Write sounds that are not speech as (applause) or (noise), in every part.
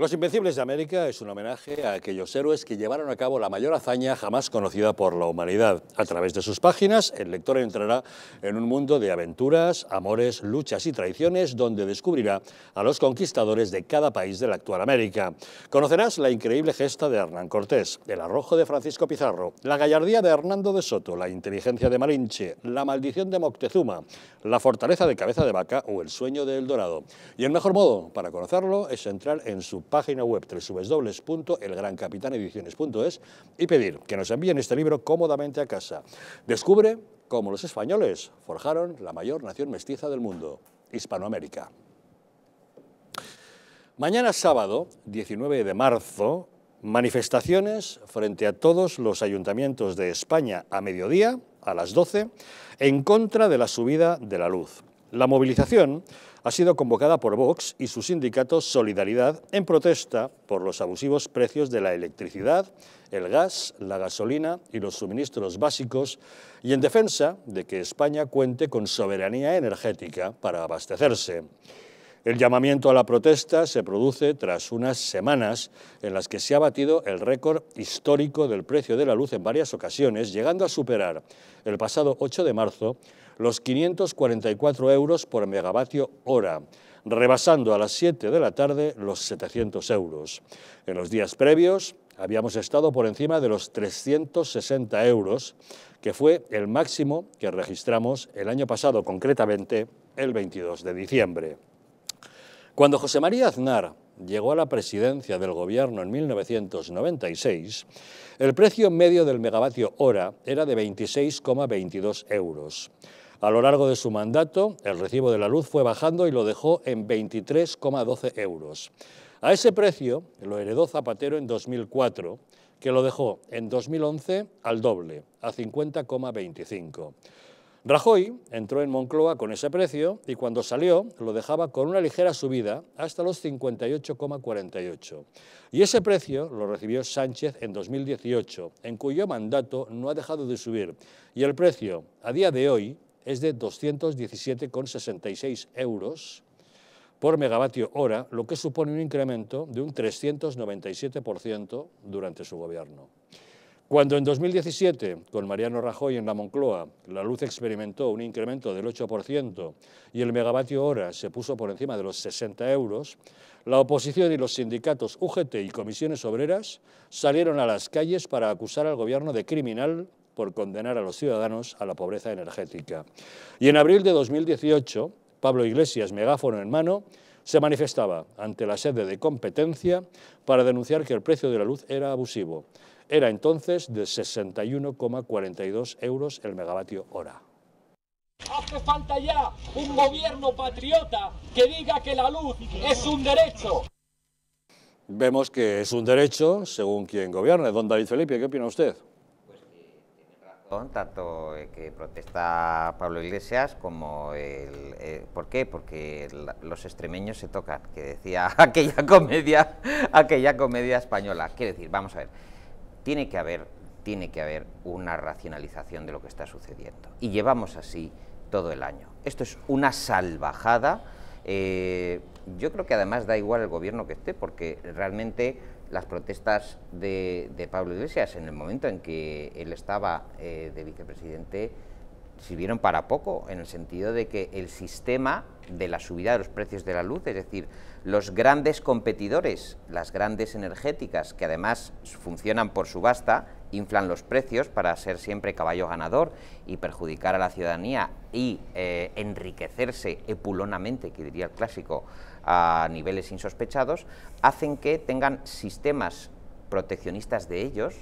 Los Invencibles de América es un homenaje a aquellos héroes que llevaron a cabo la mayor hazaña jamás conocida por la humanidad. A través de sus páginas, el lector entrará en un mundo de aventuras, amores, luchas y traiciones donde descubrirá a los conquistadores de cada país de la actual América. Conocerás la increíble gesta de Hernán Cortés, el arrojo de Francisco Pizarro, la gallardía de Hernando de Soto, la inteligencia de Malinche, la maldición de Moctezuma, la fortaleza de Cabeza de Vaca o el sueño de El Dorado. Y el mejor modo para conocerlo es entrar en su página web www.elgrancapitanediciones.es y pedir que nos envíen este libro cómodamente a casa. Descubre cómo los españoles forjaron la mayor nación mestiza del mundo, Hispanoamérica. Mañana sábado, 19 de marzo, manifestaciones frente a todos los ayuntamientos de España a mediodía, a las 12, en contra de la subida de la luz. La movilización ha sido convocada por Vox y su sindicato Solidaridad en protesta por los abusivos precios de la electricidad, el gas, la gasolina y los suministros básicos y en defensa de que España cuente con soberanía energética para abastecerse. El llamamiento a la protesta se produce tras unas semanas en las que se ha batido el récord histórico del precio de la luz en varias ocasiones, llegando a superar el pasado 8 de marzo los 544 euros por megavatio hora, rebasando a las 7 de la tarde los 700 euros. En los días previos habíamos estado por encima de los 360 euros, que fue el máximo que registramos el año pasado, concretamente el 22 de diciembre. Cuando José María Aznar llegó a la presidencia del gobierno en 1996, el precio medio del megavatio hora era de 26,22 euros. A lo largo de su mandato, el recibo de la luz fue bajando y lo dejó en 23,12 euros. A ese precio lo heredó Zapatero en 2004, que lo dejó en 2011 al doble, a 50,25. Rajoy entró en Moncloa con ese precio y cuando salió lo dejaba con una ligera subida hasta los 58,48. Y ese precio lo recibió Sánchez en 2018, en cuyo mandato no ha dejado de subir. Y el precio a día de hoy es de 217,66 euros por megavatio hora, lo que supone un incremento de un 397% durante su gobierno. Cuando en 2017, con Mariano Rajoy en la Moncloa, la luz experimentó un incremento del 8% y el megavatio hora se puso por encima de los 60 euros, la oposición y los sindicatos UGT y comisiones obreras salieron a las calles para acusar al gobierno de criminal por condenar a los ciudadanos a la pobreza energética. Y en abril de 2018, Pablo Iglesias, megáfono en mano, se manifestaba ante la sede de competencia para denunciar que el precio de la luz era abusivo. Era entonces de 61,42 euros el megavatio hora. Hace falta ya un gobierno patriota que diga que la luz es un derecho. Vemos que es un derecho según quien gobierne. Don David Felipe, ¿qué opina usted? tanto eh, que protesta Pablo Iglesias como el... Eh, ¿Por qué? Porque los extremeños se tocan, que decía (laughs) aquella comedia, aquella comedia española. Quiero decir, vamos a ver, tiene que haber, tiene que haber una racionalización de lo que está sucediendo. Y llevamos así todo el año. Esto es una salvajada. Eh, yo creo que además da igual el gobierno que esté, porque realmente las protestas de, Pablo Iglesias en el momento en que él estaba eh, de vicepresidente sirvieron para poco, en el sentido de que el sistema de la subida de los precios de la luz, es decir, los grandes competidores, las grandes energéticas, que además funcionan por subasta, inflan los precios para ser siempre caballo ganador y perjudicar a la ciudadanía y eh, enriquecerse epulonamente, que diría el clásico, a niveles insospechados, hacen que tengan sistemas proteccionistas de ellos,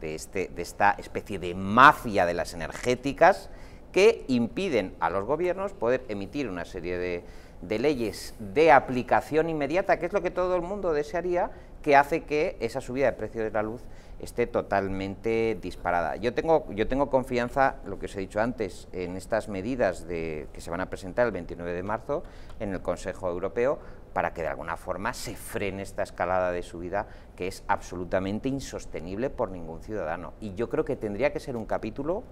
de, este, esta especie de mafia de las energéticas, que impiden a los gobiernos poder emitir una serie de, de leyes de aplicación inmediata, que es lo que todo el mundo desearía, que hace que esa subida de precio de la luz esté totalmente disparada. Yo tengo, yo tengo confianza, lo que os he dicho antes, en estas medidas de, que se van a presentar el 29 de marzo en el Consejo Europeo para que de alguna forma se frene esta escalada de subida que es absolutamente insostenible por ningún ciudadano. Y yo creo que tendría que ser un capítulo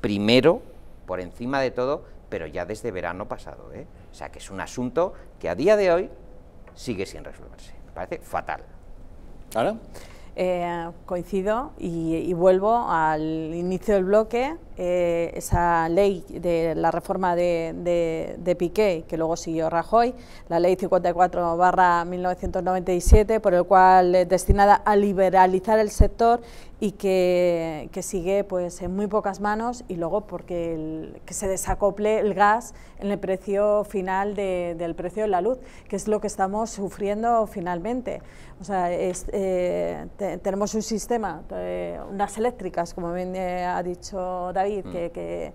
primero, por encima de todo, pero ya desde verano pasado. ¿eh? O sea que es un asunto que a día de hoy sigue sin resolverse. Me parece fatal. ¿Ahora? Eh, coincido y, vuelvo al inicio del bloque eh, esa ley de la reforma de, Piqué, que luego siguió Rajoy, la ley 54 1997, por el cual es destinada a liberalizar el sector y que, que, sigue pues en muy pocas manos y luego porque que se desacople el gas en el precio final del precio de la luz, que es lo que estamos sufriendo finalmente. O sea, eh, tenemos un sistema, eh, unas eléctricas, como bien ha dicho David, Mm. que,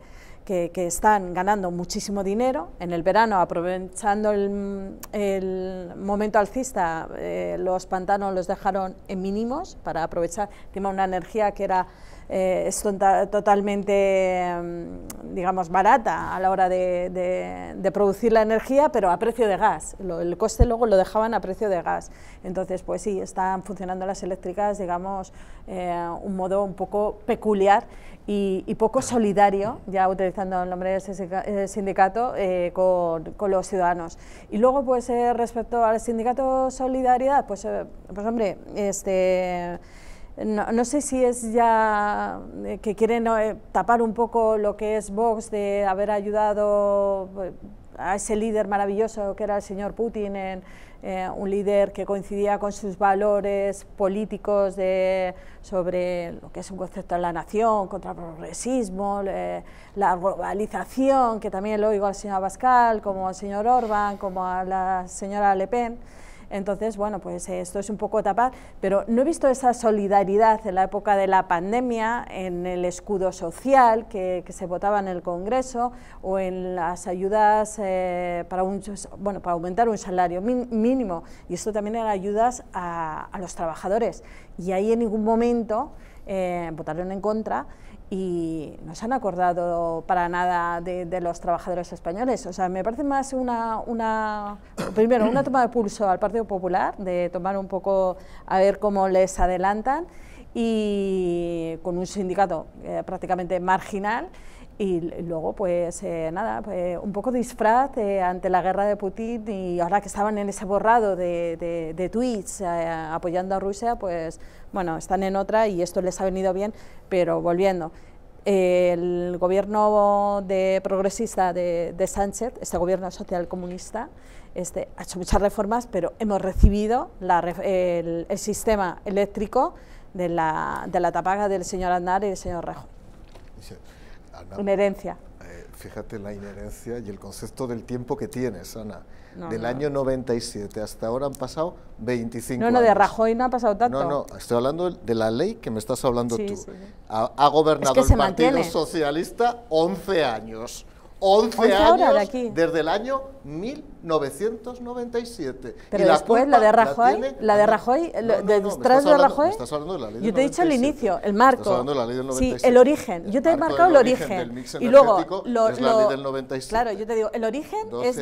están ganando muchísimo dinero. En el verano, aprovechando el, momento alcista, eh, los pantanos los dejaron en mínimos para aprovechar. una energía que era eh, es tota, totalmente, em, digamos, barata a la hora de, de, producir la energía, pero a precio de gas. el coste luego lo dejaban a precio de gas. Entonces, pues sí, están funcionando las eléctricas, digamos, eh, un modo un poco peculiar y, poco solidario, ya utilizando el nombre de ese eh, sindicato, eh, con, con, los ciudadanos. Y luego, pues, respecto al sindicato Solidaridad, pues, pues hombre, este no, sé si es ya eh, que quieren eh, tapar un poco lo que es Vox de haber ayudado eh, a ese líder maravilloso que era el señor Putin, en, un líder que coincidía con sus valores políticos de, sobre lo que es un concepto de la nación, contra el progresismo, la globalización, que también lo oigo al señor Pascal, como al señor Orban, como a la señora Le Pen. Entonces, bueno, pues eh, esto es un poco tapar, pero no he visto esa solidaridad en la época de la pandemia, en el escudo social que, se votaba en el Congreso o en las ayudas eh, para, bueno, para aumentar un salario mínimo. Y esto también era ayudas a, los trabajadores. Y ahí en ningún momento eh, votaron en contra y no se han acordado para nada de, los trabajadores españoles. O sea, me parece más una, primero, una toma de pulso al Partido Popular, de tomar un poco a ver cómo les adelantan, y con un sindicato eh, prácticamente marginal, y luego, pues eh, nada, pues, un poco disfraz eh, ante la guerra de Putin y ahora que estaban en ese borrado de, de, tweets eh, apoyando a Rusia, pues bueno, están en otra y esto les ha venido bien, pero volviendo. El gobierno de progresista de, Sánchez, este gobierno social comunista este, ha hecho muchas reformas, pero hemos recibido el, sistema eléctrico de la, de la tapaga del señor Andar y del señor Rejo Ana, inherencia. Eh, fíjate la inherencia y el concepto del tiempo que tienes, Ana. del año 97 hasta ahora han pasado 25 años. No, no, de Rajoy no ha pasado tanto. No, no, estoy hablando de la ley que me estás hablando tú. Ha, gobernado el Partido Socialista 11 años. 11, años desde el año 1997. Pero después la, la de Rajoy, la, de Rajoy, no, no, no, de Rajoy. Estás hablando de la ley Yo te he dicho el inicio, el marco. Estás hablando de la ley del 97. Sí, el origen. Yo te he marcado el origen. Del mix y luego lo, es la ley del 97. Claro, yo te digo, el origen es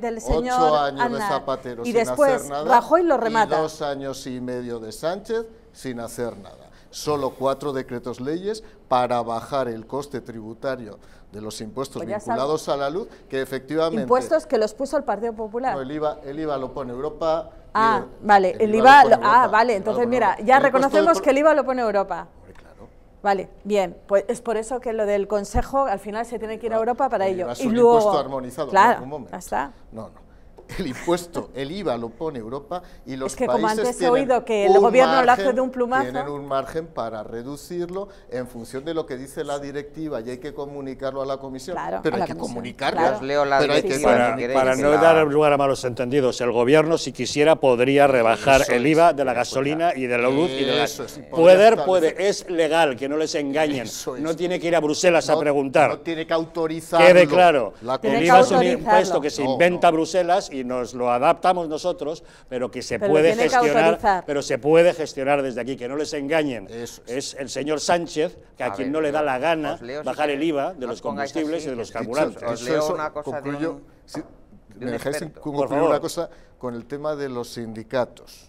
del señor 8 años de Zapatero y sin después hacer nada, Rajoy lo remata. Y dos años y medio de Sánchez sin hacer nada. Solo cuatro decretos leyes para bajar el coste tributario de los impuestos pues vinculados a la luz, que efectivamente... Impuestos que los puso el Partido Popular. No, el IVA, el IVA lo pone Europa. Ah, vale, el, IVA, ah, vale, entonces mira, ya reconocemos que el IVA lo pone Europa. Claro. Vale, bien, pues es por eso que lo del Consejo al final se tiene que ir a ah, Europa para ello. y luego, armonizado claro, en algún Hasta. No, no. (laughs) el impuesto, el IVA lo pone Europa y los es que, países como oído que el gobierno de un plumazo. Tienen un margen para reducirlo en función de lo que dice la directiva y hay que comunicarlo a la Comisión. pero hay que comunicarlo. para, no dar lugar a malos entendidos, el gobierno si quisiera podría rebajar el IVA de la gasolina y de la luz y poder puede, es legal, que no les engañen. No tiene que ir a Bruselas a preguntar. No tiene que autorizar. Quede claro. el IVA es un impuesto que se inventa Bruselas y nos lo adaptamos nosotros, pero que se puede gestionar, pero se puede gestionar desde aquí, que no les engañen. es el señor Sánchez, que a, quien no le da la gana bajar el IVA de los combustibles y de los carburantes. cosa concluyo, me una cosa con el tema de los sindicatos.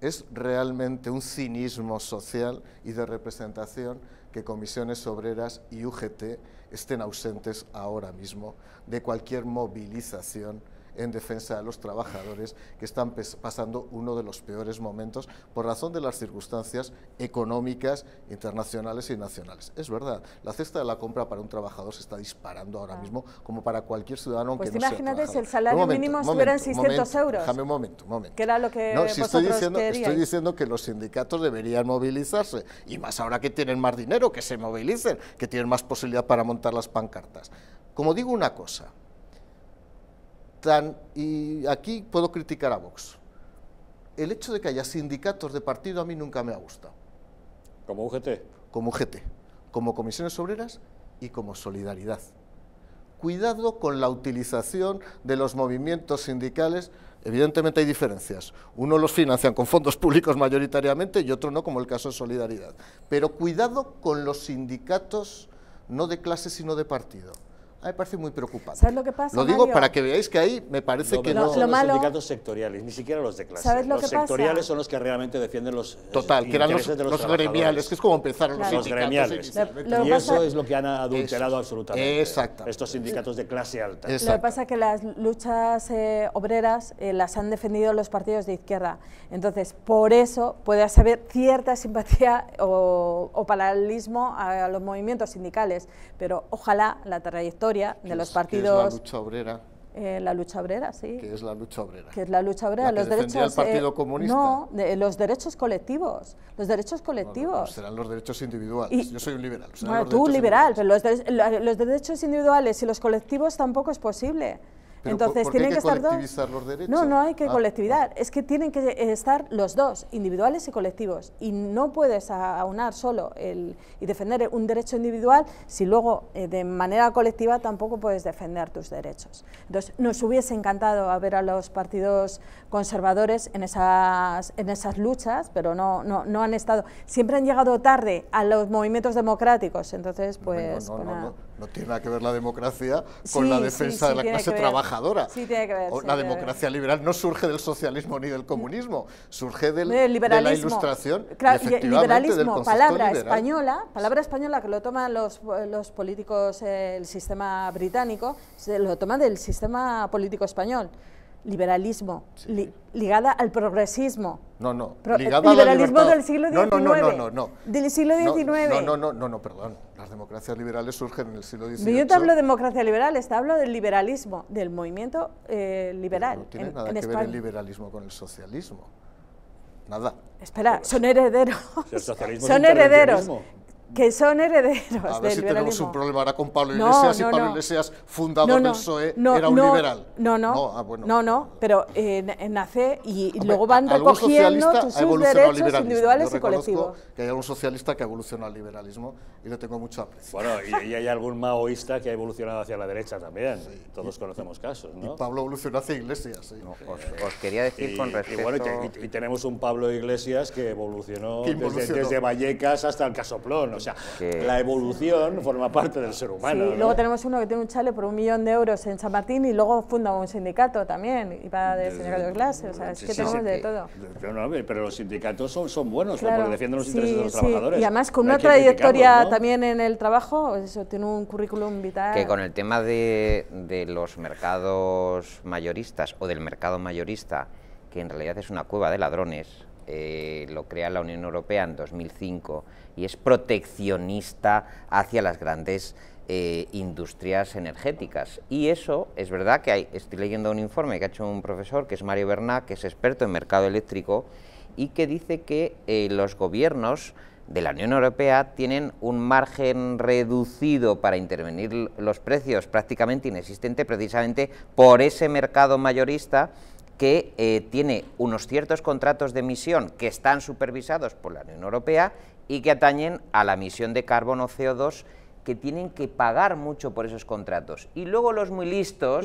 Es realmente un cinismo social y de representación que comisiones obreras y UGT estén ausentes ahora mismo de cualquier movilización en defensa de los trabajadores que están pasando uno de los peores momentos por razón de las circunstancias económicas internacionales y nacionales. Es verdad, la cesta de la compra para un trabajador se está disparando ahora ah. mismo como para cualquier ciudadano pues que no imagínate si el salario mínimo estuviera en 600 euros. Déjame un momento, un momento. Que era lo que no, si estoy diciendo, estoy diciendo que los sindicatos deberían movilizarse y más ahora que tienen más dinero, que se movilicen, que tienen más posibilidad para montar las pancartas. Como digo una cosa, y aquí puedo criticar a Vox. El hecho de que haya sindicatos de partido a mí nunca me ha gustado. ¿Como UGT? Como UGT, como comisiones obreras y como solidaridad. Cuidado con la utilización de los movimientos sindicales. Evidentemente hay diferencias. Uno los financian con fondos públicos mayoritariamente y otro no, como el caso de Solidaridad. Pero cuidado con los sindicatos, no de clase, sino de partido me parece muy preocupante. ¿Sabes lo que pasa? Lo digo para que veáis que ahí me parece que no. Son los sindicatos sectoriales, ni siquiera los de clase. los sectoriales son los que realmente defienden los. Eh, Total, que eran los, los, gremiales, que es como empezaron los gremiales. y eso es lo que han adulterado absolutamente. Estos sindicatos de clase alta. Lo que pasa es que las luchas eh, obreras eh, las han defendido los partidos de izquierda. Entonces, por eso puede haber cierta simpatía o, paralelismo a los movimientos sindicales. Pero ojalá la trayectoria de los es, la lucha obrera. la lucha obrera, sí. ¿Qué es la lucha obrera. ¿Qué es la lucha obrera. que los derechos. El eh, Partido Comunista. No, los derechos colectivos. Los derechos pues colectivos. serán los derechos individuales. Yo soy un liberal. Pues bueno, tú liberal, pero los, los derechos individuales y los colectivos tampoco es posible. Entonces tienen que, estar dos? No, no hay que ah, colectividad. Es que tienen que estar los dos, individuales y colectivos. Y no puedes aunar solo el, y defender un derecho individual si luego eh, de manera colectiva tampoco puedes defender tus derechos. Entonces nos hubiese encantado ver a los partidos conservadores en esas, en esas luchas, pero no, no, han estado. Siempre han llegado tarde a los movimientos democráticos. Entonces, pues. pues no tiene nada que ver la democracia con la defensa de la clase trabajadora. Sí, la democracia liberal no surge del socialismo ni del comunismo, surge del, liberalismo. de la ilustración. liberalismo, palabra española, palabra española que lo toman los, políticos, eh, el sistema británico, se lo toma del sistema político español liberalismo, ligada al progresismo. No, no, ligada liberalismo del siglo XIX. No, no, no, no, no, Del siglo XIX. No, no, no, no, no, perdón. Las democracias liberales surgen en el siglo XIX. Yo te hablo de democracia liberal, te hablo del liberalismo, del movimiento eh, liberal. no tiene nada que ver el liberalismo con el socialismo. Nada. Espera, son herederos. socialismo son herederos que son herederos A ver si tenemos un problema ahora con Pablo Iglesias, y Pablo Iglesias, fundador no, del PSOE, era un liberal. No, no, no, ah, no, pero eh, nace y, luego van recogiendo sus derechos individuales y colectivos. que hay algún socialista que ha evolucionado al liberalismo y le tengo mucho aprecio. Bueno, y, hay algún maoísta que ha evolucionado hacia la derecha también, todos conocemos casos, ¿no? Y Pablo evolucionó hacia Iglesias, sí. Os, quería decir con respecto... y, tenemos un Pablo Iglesias que evolucionó, Desde, Vallecas hasta el Casoplón, o sea, la evolución forma parte del ser humano. Sí, luego tenemos uno que tiene un chale por un millón de euros en San Martín y luego funda un sindicato también y va de sindicato de clase. O sea, es que tenemos de todo. Pero, los sindicatos son, buenos porque defienden los intereses de los trabajadores. Y además con una trayectoria también en el trabajo, pues eso tiene un currículum vital. Que con el tema de, los mercados mayoristas o del mercado mayorista, que en realidad es una cueva de ladrones, eh, lo crea la Unión Europea en 2005 y es proteccionista hacia las grandes eh, industrias energéticas. Y eso es verdad que hay, estoy leyendo un informe que ha hecho un profesor, que es Mario Berná que es experto en mercado eléctrico, y que dice que eh, los gobiernos de la Unión Europea tienen un margen reducido para intervenir los precios prácticamente inexistente precisamente por ese mercado mayorista que eh, tiene unos ciertos contratos de emisión que están supervisados por la Unión Europea y que atañen a la emisión de carbono CO2 que tienen que pagar mucho por esos contratos. Y luego los muy listos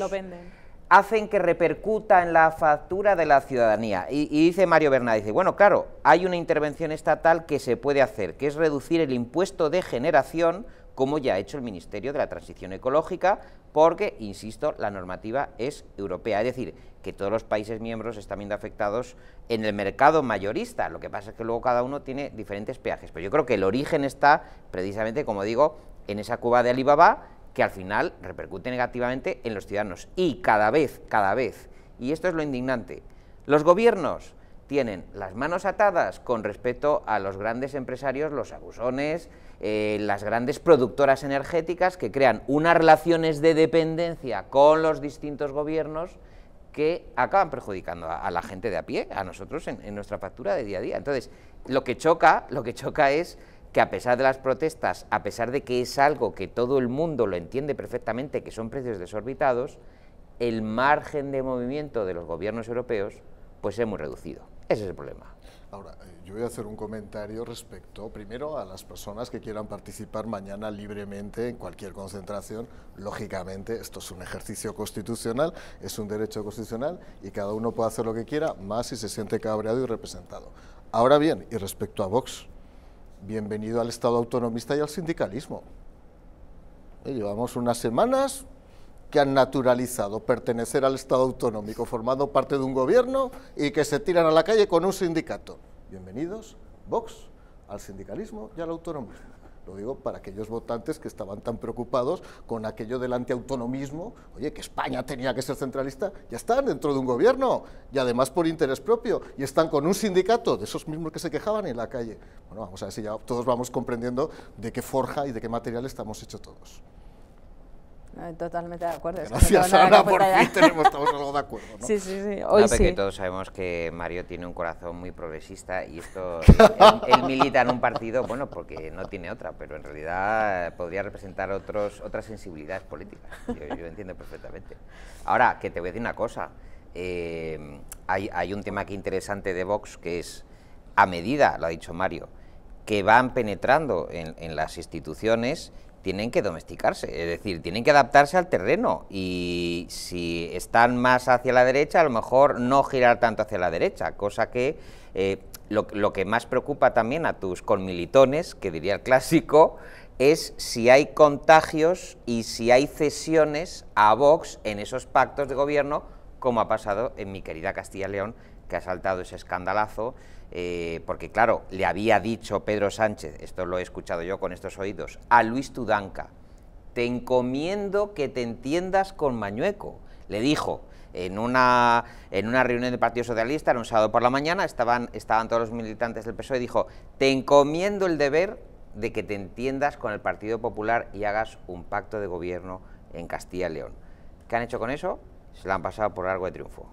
hacen que repercuta en la factura de la ciudadanía. Y, dice Mario Bernal, dice, bueno, claro, hay una intervención estatal que se puede hacer, que es reducir el impuesto de generación, como ya ha hecho el Ministerio de la Transición Ecológica, porque, insisto, la normativa es europea. Es decir, que todos los países miembros están viendo afectados en el mercado mayorista. Lo que pasa es que luego cada uno tiene diferentes peajes. Pero yo creo que el origen está precisamente, como digo, en esa cuba de Alibaba que al final repercute negativamente en los ciudadanos. Y cada vez, cada vez, y esto es lo indignante, los gobiernos tienen las manos atadas con respecto a los grandes empresarios, los abusones, eh, las grandes productoras energéticas que crean unas relaciones de dependencia con los distintos gobiernos que acaban perjudicando a, la gente de a pie, a nosotros en, nuestra factura de día a día. Entonces, lo que choca, lo que choca es que a pesar de las protestas, a pesar de que es algo que todo el mundo lo entiende perfectamente, que son precios desorbitados, el margen de movimiento de los gobiernos europeos pues es muy reducido. Ese es el problema. Ahora, eh, yo voy a hacer un comentario respecto, primero, a las personas que quieran participar mañana libremente en cualquier concentración. Lógicamente, esto es un ejercicio constitucional, es un derecho constitucional y cada uno puede hacer lo que quiera, más si se siente cabreado y representado. Ahora bien, y respecto a Vox, bienvenido al Estado autonomista y al sindicalismo. Eh, llevamos unas semanas que han naturalizado pertenecer al Estado autonómico, formando parte de un gobierno y que se tiran a la calle con un sindicato. Bienvenidos, Vox, al sindicalismo y al autonomismo. Lo digo para aquellos votantes que estaban tan preocupados con aquello del antiautonomismo, oye, que España tenía que ser centralista, ya están dentro de un gobierno y además por interés propio y están con un sindicato de esos mismos que se quejaban en la calle. Bueno, vamos a ver si ya todos vamos comprendiendo de qué forja y de qué material estamos hechos todos. Totalmente de acuerdo. Gracias, Ana, por fin tenemos, estamos algo de acuerdo. (laughs) Sí, sí, sí. todos sabemos que Mario tiene un corazón muy progresista y esto. (laughs) él, milita en un partido, bueno, porque no tiene otra, pero en realidad podría representar otros, otras sensibilidades políticas. Yo, entiendo perfectamente. Ahora, que te voy a decir una cosa. Eh, hay, hay un tema que interesante de Vox que es, a medida, lo ha dicho Mario, que van penetrando en las instituciones tienen que domesticarse, es decir, tienen que adaptarse al terreno y si están más hacia la derecha, a lo mejor no girar tanto hacia la derecha, cosa que eh, lo, que más preocupa también a tus conmilitones, que diría el clásico, es si hay contagios y si hay cesiones a Vox en esos pactos de gobierno, como ha pasado en mi querida Castilla León, que ha saltado ese escandalazo eh, porque claro, le había dicho Pedro Sánchez, esto lo he escuchado yo con estos oídos, a Luis Tudanca, te encomiendo que te entiendas con Mañueco. Le dijo, en una, en una reunión del Partido Socialista, era un sábado por la mañana, estaban, estaban todos los militantes del PSOE, y dijo, te encomiendo el deber de que te entiendas con el Partido Popular y hagas un pacto de gobierno en Castilla y León. ¿Qué han hecho con eso? Se lo han pasado por largo de triunfo.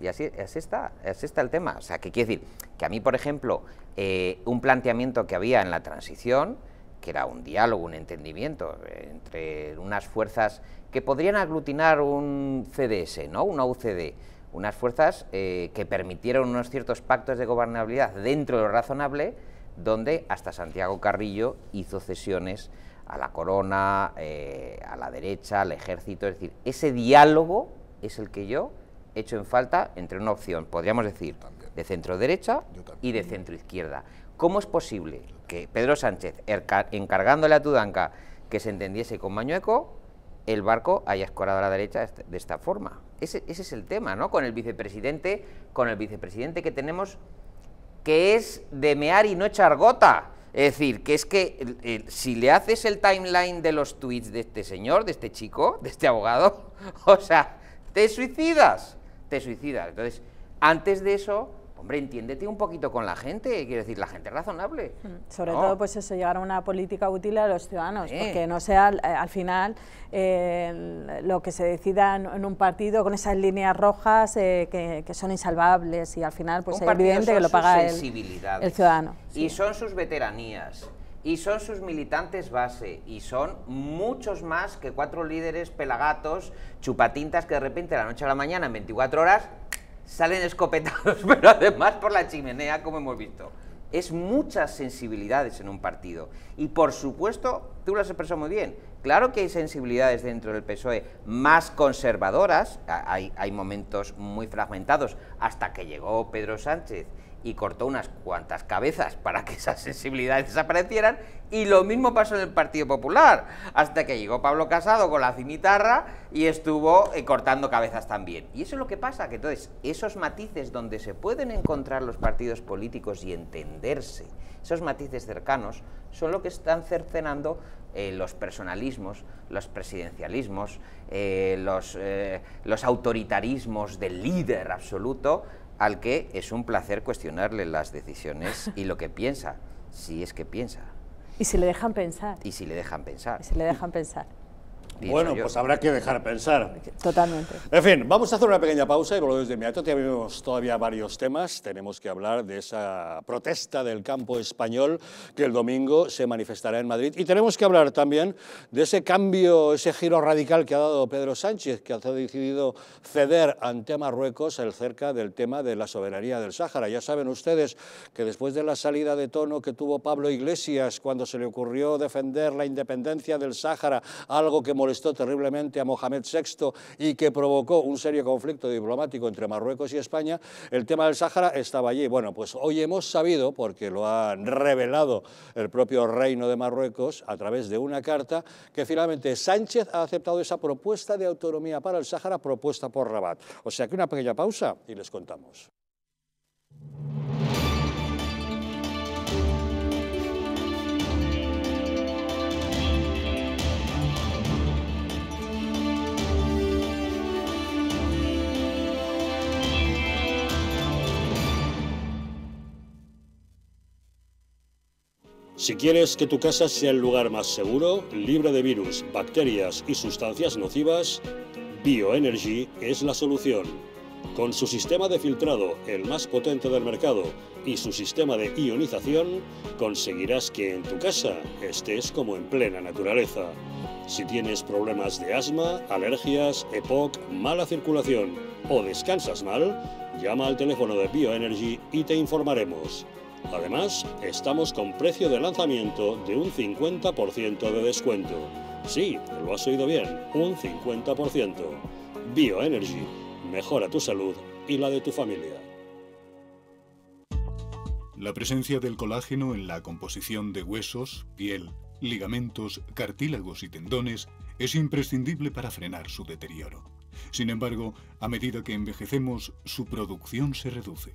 Y así, está, el tema. O sea, que quiere decir que a mí, por ejemplo, eh, un planteamiento que había en la transición, que era un diálogo, un entendimiento entre unas fuerzas que podrían aglutinar un CDS, ¿no? una UCD, unas fuerzas eh, que permitieron unos ciertos pactos de gobernabilidad dentro de lo razonable, donde hasta Santiago Carrillo hizo cesiones a la corona, eh, a la derecha, al ejército, es decir, ese diálogo es el que yo hecho en falta entre una opción, podríamos decir, de centro derecha y de centro izquierda. ¿Cómo es posible que Pedro Sánchez, encargándole a Tudanca que se entendiese con Mañueco, el barco haya escorado a la derecha de esta forma? Ese, es el tema, ¿no? Con el vicepresidente, con el vicepresidente que tenemos, que es de mear y no echar gota. Es decir, que es que si le haces el timeline de los tweets de este señor, de este chico, de este abogado, (laughs) o sea, te suicidas te suicidas. Entonces, antes de eso, hombre, entiéndete un poquito con la gente, quiero decir, la gente razonable. Mm, sobre todo, pues eso, llegar a una política útil a los ciudadanos, porque no sea eh, al final eh, lo que se decida en, un partido con esas líneas rojas eh, que, son insalvables y al final, pues es evidente que lo paga el, el ciudadano. Y son sus veteranías y son sus militantes base, y son muchos más que cuatro líderes pelagatos, chupatintas que de repente de la noche a la mañana, en 24 horas, salen escopetados, (laughs) pero además por la chimenea, como hemos visto. Es muchas sensibilidades en un partido. Y por supuesto, tú lo has expresado muy bien, claro que hay sensibilidades dentro del PSOE más conservadoras, hay, hay momentos muy fragmentados, hasta que llegó Pedro Sánchez y cortó unas cuantas cabezas para que esas sensibilidades desaparecieran y lo mismo pasó en el Partido Popular, hasta que llegó Pablo Casado con la cimitarra y estuvo eh, cortando cabezas también. Y eso es lo que pasa, que entonces esos matices donde se pueden encontrar los partidos políticos y entenderse, esos matices cercanos, son lo que están cercenando eh, los personalismos, los presidencialismos, eh, los, los autoritarismos del líder absoluto, al que es un placer cuestionarle las decisiones y lo que (laughs) piensa, si es que piensa. Y si le dejan pensar. Y si le dejan pensar. Y si le dejan pensar. Bueno, pues habrá que dejar pensar. Totalmente. En fin, vamos a hacer una pequeña pausa y volvemos de inmediato. Tenemos todavía varios temas. Tenemos que hablar de esa protesta del campo español que el domingo se manifestará en Madrid. Y tenemos que hablar también de ese cambio, ese giro radical que ha dado Pedro Sánchez, que ha decidido ceder ante Marruecos el cerca del tema de la soberanía del Sáhara. Ya saben ustedes que después de la salida de tono que tuvo Pablo Iglesias cuando se le ocurrió defender la independencia del Sáhara, algo que molestó molestó terriblemente a Mohamed VI y que provocó un serio conflicto diplomático entre Marruecos y España, el tema del Sáhara estaba allí. Bueno, pues hoy hemos sabido, porque lo ha revelado el propio Reino de Marruecos a través de una carta, que finalmente Sánchez ha aceptado esa propuesta de autonomía para el Sáhara propuesta por Rabat. O sea que una pequeña pausa y les contamos. Si quieres que tu casa sea el lugar más seguro, libre de virus, bacterias y sustancias nocivas, Bioenergy es la solución. Con su sistema de filtrado, el más potente del mercado, y su sistema de ionización, conseguirás que en tu casa estés como en plena naturaleza. Si tienes problemas de asma, alergias, EPOC, mala circulación o descansas mal, llama al teléfono de Bioenergy y te informaremos. Además, estamos con precio de lanzamiento de un 50% de descuento. Sí, lo has oído bien, un 50%. Bioenergy, mejora tu salud y la de tu familia. La presencia del colágeno en la composición de huesos, piel, ligamentos, cartílagos y tendones es imprescindible para frenar su deterioro. Sin embargo, a medida que envejecemos, su producción se reduce.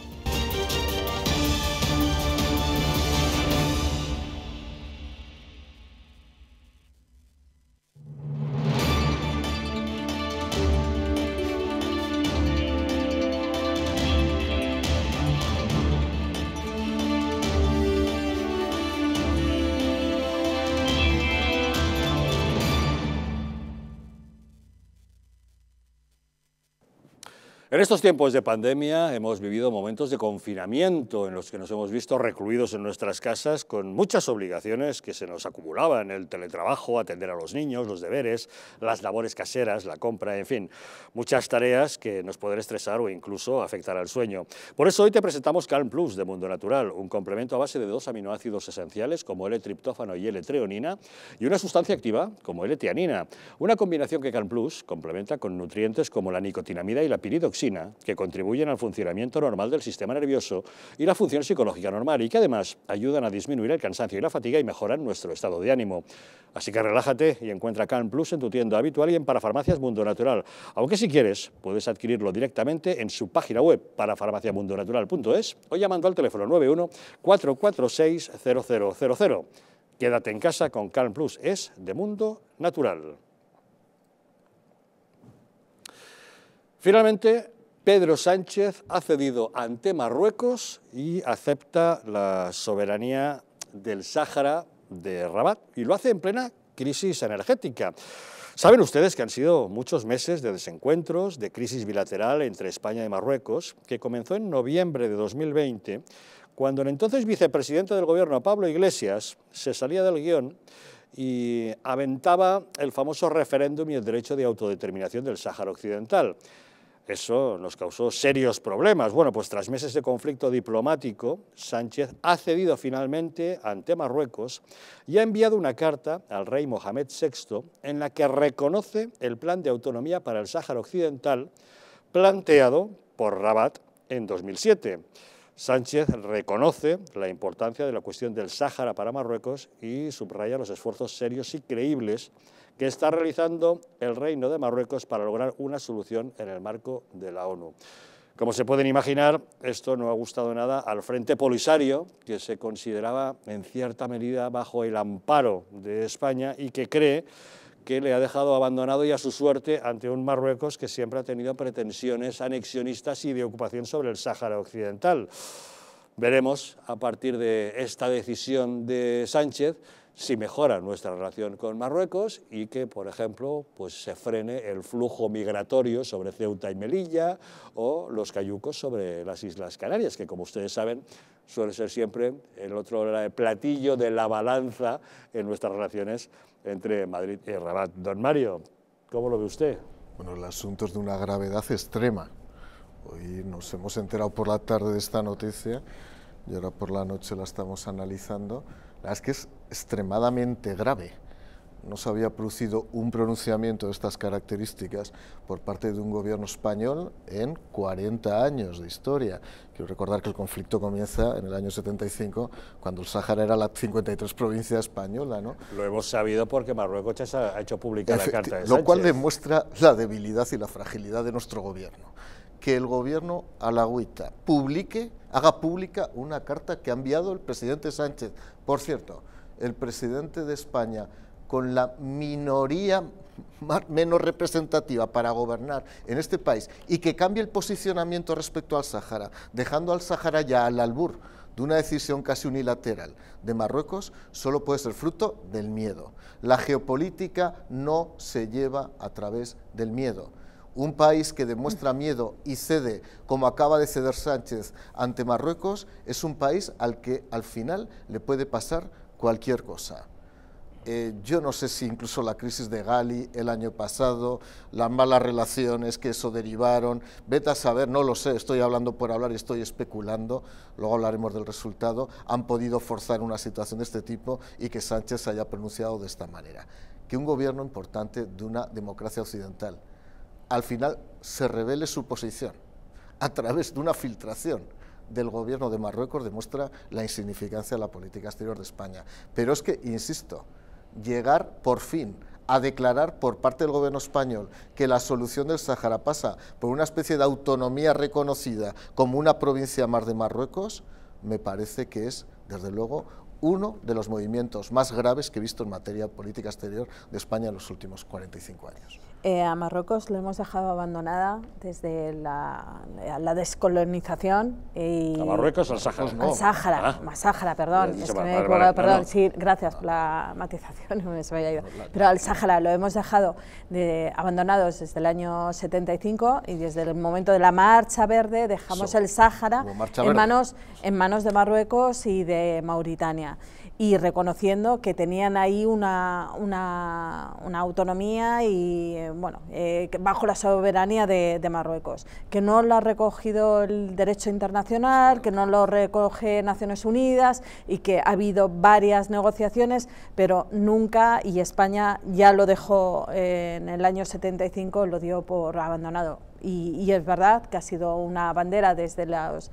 En estos tiempos de pandemia hemos vivido momentos de confinamiento en los que nos hemos visto recluidos en nuestras casas con muchas obligaciones que se nos acumulaban, el teletrabajo, atender a los niños, los deberes, las labores caseras, la compra, en fin, muchas tareas que nos pueden estresar o incluso afectar al sueño. Por eso hoy te presentamos Calm Plus de Mundo Natural, un complemento a base de dos aminoácidos esenciales como L-triptófano y L-treonina y una sustancia activa como L-tianina, una combinación que Calm Plus complementa con nutrientes como la nicotinamida y la piridoxina que contribuyen al funcionamiento normal del sistema nervioso y la función psicológica normal y que además ayudan a disminuir el cansancio y la fatiga y mejoran nuestro estado de ánimo. Así que relájate y encuentra Calm Plus en tu tienda habitual y en Parafarmacias Mundo Natural, aunque si quieres puedes adquirirlo directamente en su página web parafarmaciamundonatural.es o llamando al teléfono 91 446 0000. Quédate en casa con Calm Plus, es de Mundo Natural. Finalmente, Pedro Sánchez ha cedido ante Marruecos y acepta la soberanía del Sáhara de Rabat y lo hace en plena crisis energética. Saben ustedes que han sido muchos meses de desencuentros, de crisis bilateral entre España y Marruecos, que comenzó en noviembre de 2020, cuando el entonces vicepresidente del gobierno, Pablo Iglesias, se salía del guión y aventaba el famoso referéndum y el derecho de autodeterminación del Sáhara Occidental. Eso nos causó serios problemas. Bueno, pues tras meses de conflicto diplomático, Sánchez ha cedido finalmente ante Marruecos y ha enviado una carta al rey Mohamed VI en la que reconoce el plan de autonomía para el Sáhara Occidental planteado por Rabat en 2007. Sánchez reconoce la importancia de la cuestión del Sáhara para Marruecos y subraya los esfuerzos serios y creíbles que está realizando el Reino de Marruecos para lograr una solución en el marco de la ONU. Como se pueden imaginar, esto no ha gustado nada al Frente Polisario, que se consideraba en cierta medida bajo el amparo de España y que cree que le ha dejado abandonado y a su suerte ante un Marruecos que siempre ha tenido pretensiones anexionistas y de ocupación sobre el Sáhara Occidental. Veremos a partir de esta decisión de Sánchez si mejora nuestra relación con Marruecos y que, por ejemplo, pues se frene el flujo migratorio sobre Ceuta y Melilla o los cayucos sobre las Islas Canarias, que como ustedes saben suele ser siempre el otro platillo de la balanza en nuestras relaciones entre Madrid y Rabat. Don Mario, ¿cómo lo ve usted? Bueno, el asunto es de una gravedad extrema. Hoy nos hemos enterado por la tarde de esta noticia y ahora por la noche la estamos analizando. La es que es extremadamente grave. No se había producido un pronunciamiento de estas características por parte de un gobierno español en 40 años de historia. Quiero recordar que el conflicto comienza en el año 75, cuando el Sáhara era la 53 provincia española. ¿no? Lo hemos sabido porque Marruecos ha hecho pública la carta Lo cual demuestra la debilidad y la fragilidad de nuestro gobierno que el gobierno agüita publique, haga pública una carta que ha enviado el presidente Sánchez. Por cierto, el presidente de España con la minoría menos representativa para gobernar en este país y que cambie el posicionamiento respecto al Sahara, dejando al Sahara ya al albur de una decisión casi unilateral de Marruecos, solo puede ser fruto del miedo. La geopolítica no se lleva a través del miedo. Un país que demuestra mm. miedo y cede, como acaba de ceder Sánchez ante Marruecos, es un país al que al final le puede pasar cualquier cosa. Eh, yo no sé si incluso la crisis de Gali el año pasado, las malas relaciones que eso derivaron, vete a saber, no lo sé, estoy hablando por hablar estoy especulando, luego hablaremos del resultado, han podido forzar una situación de este tipo y que Sánchez haya pronunciado de esta manera. Que un gobierno importante de una democracia occidental al final se revele su posición a través de una filtración del gobierno de Marruecos demuestra la insignificancia de la política exterior de España. Pero es que, insisto, llegar por fin a declarar por parte del gobierno español que la solución del Sahara pasa por una especie de autonomía reconocida como una provincia más de Marruecos, me parece que es, desde luego, uno de los movimientos más graves que he visto en materia política exterior de España en los últimos 45 años. Eh, a Marruecos lo hemos dejado abandonada desde la, eh, descolonización. Y a Marruecos, al Sáhara. No. Ah. Al Sáhara, Sáhara, perdón. perdón. Sí, gracias por la matización, (laughs) se ido. Pero al Sáhara lo hemos dejado de, abandonados desde el año 75 y desde el momento de la Marcha Verde dejamos el Sáhara en manos, en manos de Marruecos y de Mauritania y reconociendo que tenían ahí una, una, autonomía y eh, bueno eh, bajo la soberanía de, Marruecos, que no lo ha recogido el derecho internacional, que no lo recoge Naciones Unidas y que ha habido varias negociaciones, pero nunca, y España ya lo dejó eh, en el año 75, lo dio por abandonado y, es verdad que ha sido una bandera desde los,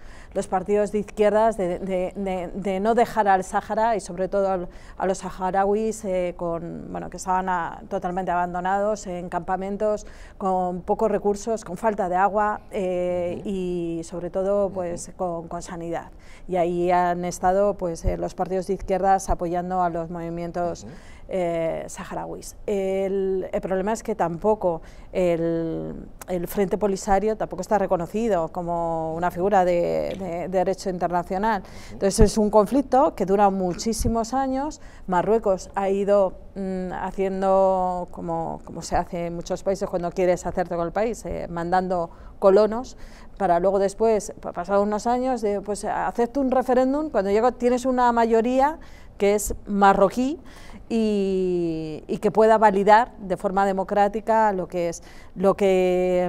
partidos de izquierdas de, no dejar al Sahara y sobre todo a los saharauis eh, con, bueno, que estaban totalmente abandonados en campamentos, con pocos recursos, con falta de agua eh, y sobre todo pues, con, sanidad. Y ahí han estado pues, eh, los partidos de izquierdas apoyando a los movimientos. Eh, saharauis. El, problema es que tampoco el, Frente Polisario tampoco está reconocido como una figura de, derecho internacional. Entonces es un conflicto que dura muchísimos años. Marruecos ha ido mm, haciendo, como, se hace en muchos países cuando quieres hacerte con el país, eh, mandando colonos para luego después, pasados unos años, de, pues acepto un referéndum, cuando llego tienes una mayoría que es marroquí y, que pueda validar de forma democrática lo que es. Lo que,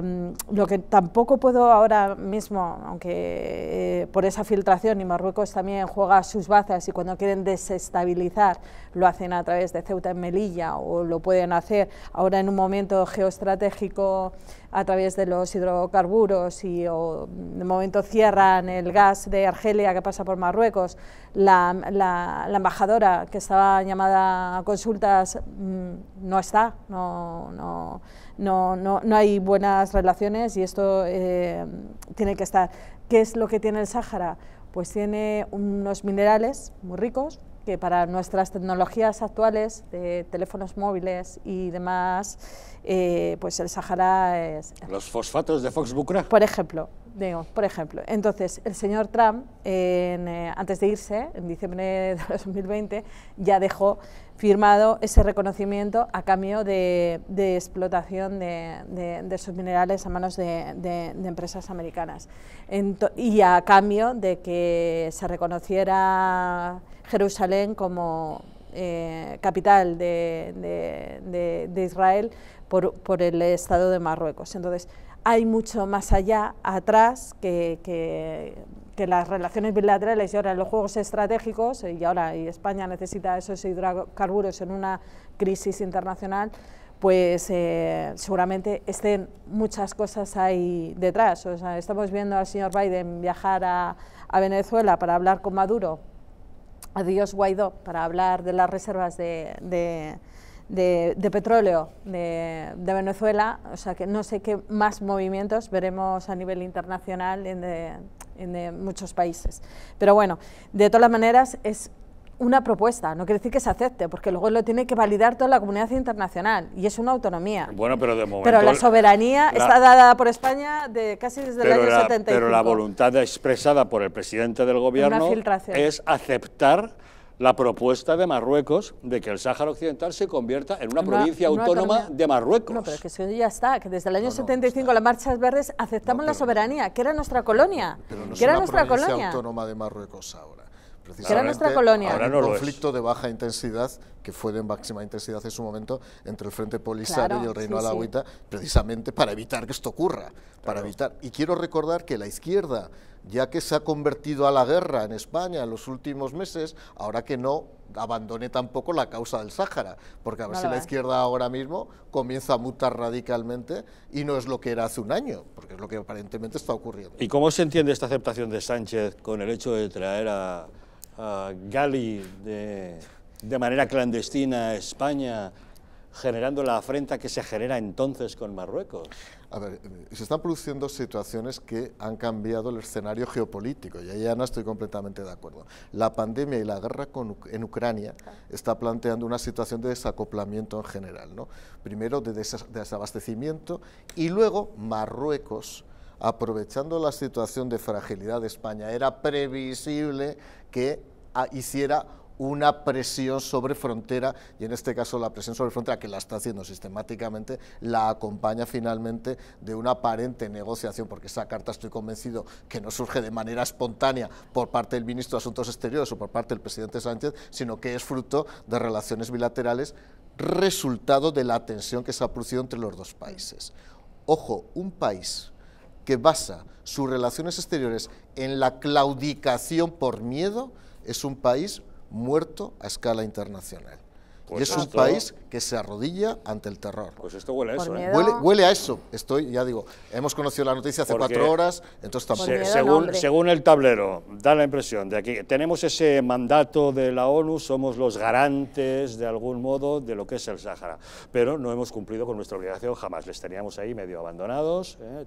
mm, lo que tampoco puedo ahora mismo, aunque eh, por esa filtración y Marruecos también juega sus bazas y cuando quieren desestabilizar lo hacen a través de Ceuta en Melilla o lo pueden hacer ahora en un momento geoestratégico a través de los hidrocarburos y de momento cierran el gas de Argelia que pasa por Marruecos, la, la, embajadora que estaba llamada a consultas mm, no está, no, no, no, no, hay buenas relaciones y esto eh, tiene que estar. ¿Qué es lo que tiene el Sáhara? Pues tiene unos minerales muy ricos, que para nuestras tecnologías actuales de teléfonos móviles y demás, eh, pues el Sahara es... Los fosfatos de Foxbucra. Por ejemplo, digo, por ejemplo. Entonces, el señor Trump, eh, antes de irse, en diciembre de 2020, (laughs) ya dejó firmado ese reconocimiento a cambio de, explotación de, sus minerales a manos de, empresas americanas. y a cambio de que se reconociera Jerusalén como eh, capital de, Israel por, el Estado de Marruecos. Entonces, hay mucho más allá, atrás, que que las relaciones bilaterales y ahora los juegos estratégicos, eh, y ahora y España necesita esos hidrocarburos en una crisis internacional, pues eh, seguramente estén muchas cosas ahí detrás. O sea, estamos viendo al señor Biden viajar a, a Venezuela para hablar con Maduro, a Dios Guaidó para hablar de las reservas de, de, petróleo de, de, Venezuela, o sea que no sé qué más movimientos veremos a nivel internacional en, de, eh, en eh, muchos países. Pero bueno, de todas las maneras es una propuesta, no quiere decir que se acepte, porque luego lo tiene que validar toda la comunidad internacional y es una autonomía. Bueno, pero de momento. Pero la soberanía está dada por España de casi desde el año la, Pero la voluntad expresada por el presidente del gobierno es aceptar la propuesta de Marruecos de que el Sáhara Occidental se convierta en una, provincia autónoma de Marruecos. No, pero que eso ya está, que desde el año 75 las marchas verdes aceptamos la soberanía, que era nuestra colonia, pero que era nuestra colonia. autónoma de Marruecos ahora era nuestra colonia. Ahora un conflicto de baja intensidad, que fue de máxima intensidad en su momento, entre el Frente Polisario y el Reino sí, Alagüita, precisamente para evitar que esto ocurra. Para evitar. Y quiero recordar que la izquierda, ya que se ha convertido a la guerra en España en los últimos meses, ahora que no abandone tampoco la causa del Sáhara, porque a ver si la izquierda ahora mismo comienza a mutar radicalmente y no es lo que era hace un año, porque es lo que aparentemente está ocurriendo. ¿Y cómo se entiende esta aceptación de Sánchez con el hecho de traer a, Gali de, manera clandestina a España, generando la afrenta que se genera entonces con Marruecos? A ver, eh, se están produciendo situaciones que han cambiado el escenario geopolítico, y ahí no estoy completamente de acuerdo. La pandemia y la guerra en Ucrania está planteando una situación de desacoplamiento en general, ¿no? primero de desabastecimiento y luego Marruecos aprovechando la situación de fragilidad de España, era previsible que ah, hiciera una presión sobre frontera, y en este caso la presión sobre frontera, que la está haciendo sistemáticamente, la acompaña finalmente de una aparente negociación, porque esa carta estoy convencido que no surge de manera espontánea por parte del ministro de Asuntos Exteriores o por parte del presidente Sánchez, sino que es fruto de relaciones bilaterales, resultado de la tensión que se ha producido entre los dos países. Ojo, un país que basa sus relaciones exteriores en la claudicación por miedo es un país muerto a escala internacional. Pues y es un país que se arrodilla ante el terror. Pues esto huele a eso. ¿eh? Huele, a eso. Estoy, ya digo, hemos conocido la noticia hace cuatro horas, entonces tampoco. según, según, el tablero, da la impresión de que tenemos ese mandato de la ONU, somos los garantes de algún modo de lo que es el Sáhara, pero no hemos cumplido con nuestra obligación jamás. Les teníamos ahí medio abandonados. ¿eh?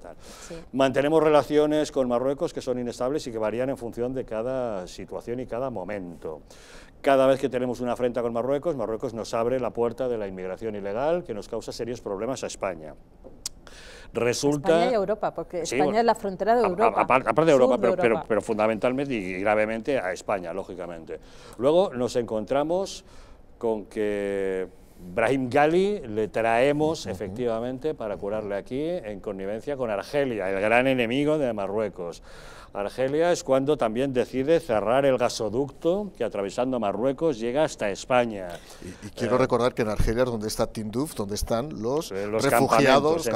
Mantenemos relaciones con Marruecos que son inestables y que varían en función de cada situación y cada momento. Cada vez que tenemos una afrenta con Marruecos, Marruecos nos abre la puerta de la inmigración ilegal que nos causa serios problemas a España resulta... España y Europa, porque España es la frontera de Europa. Aparte de Europa, pero, fundamentalmente y gravemente a España, lógicamente. Luego nos encontramos con que Brahim Gali le traemos efectivamente para curarle aquí en connivencia con Argelia, el gran enemigo de Marruecos. Argelia es cuando también decide cerrar el gasoducto que atravesando Marruecos llega hasta España. Y, quiero eh, recordar que en Argelia es donde está Tinduf, donde están los, eh, refugiados,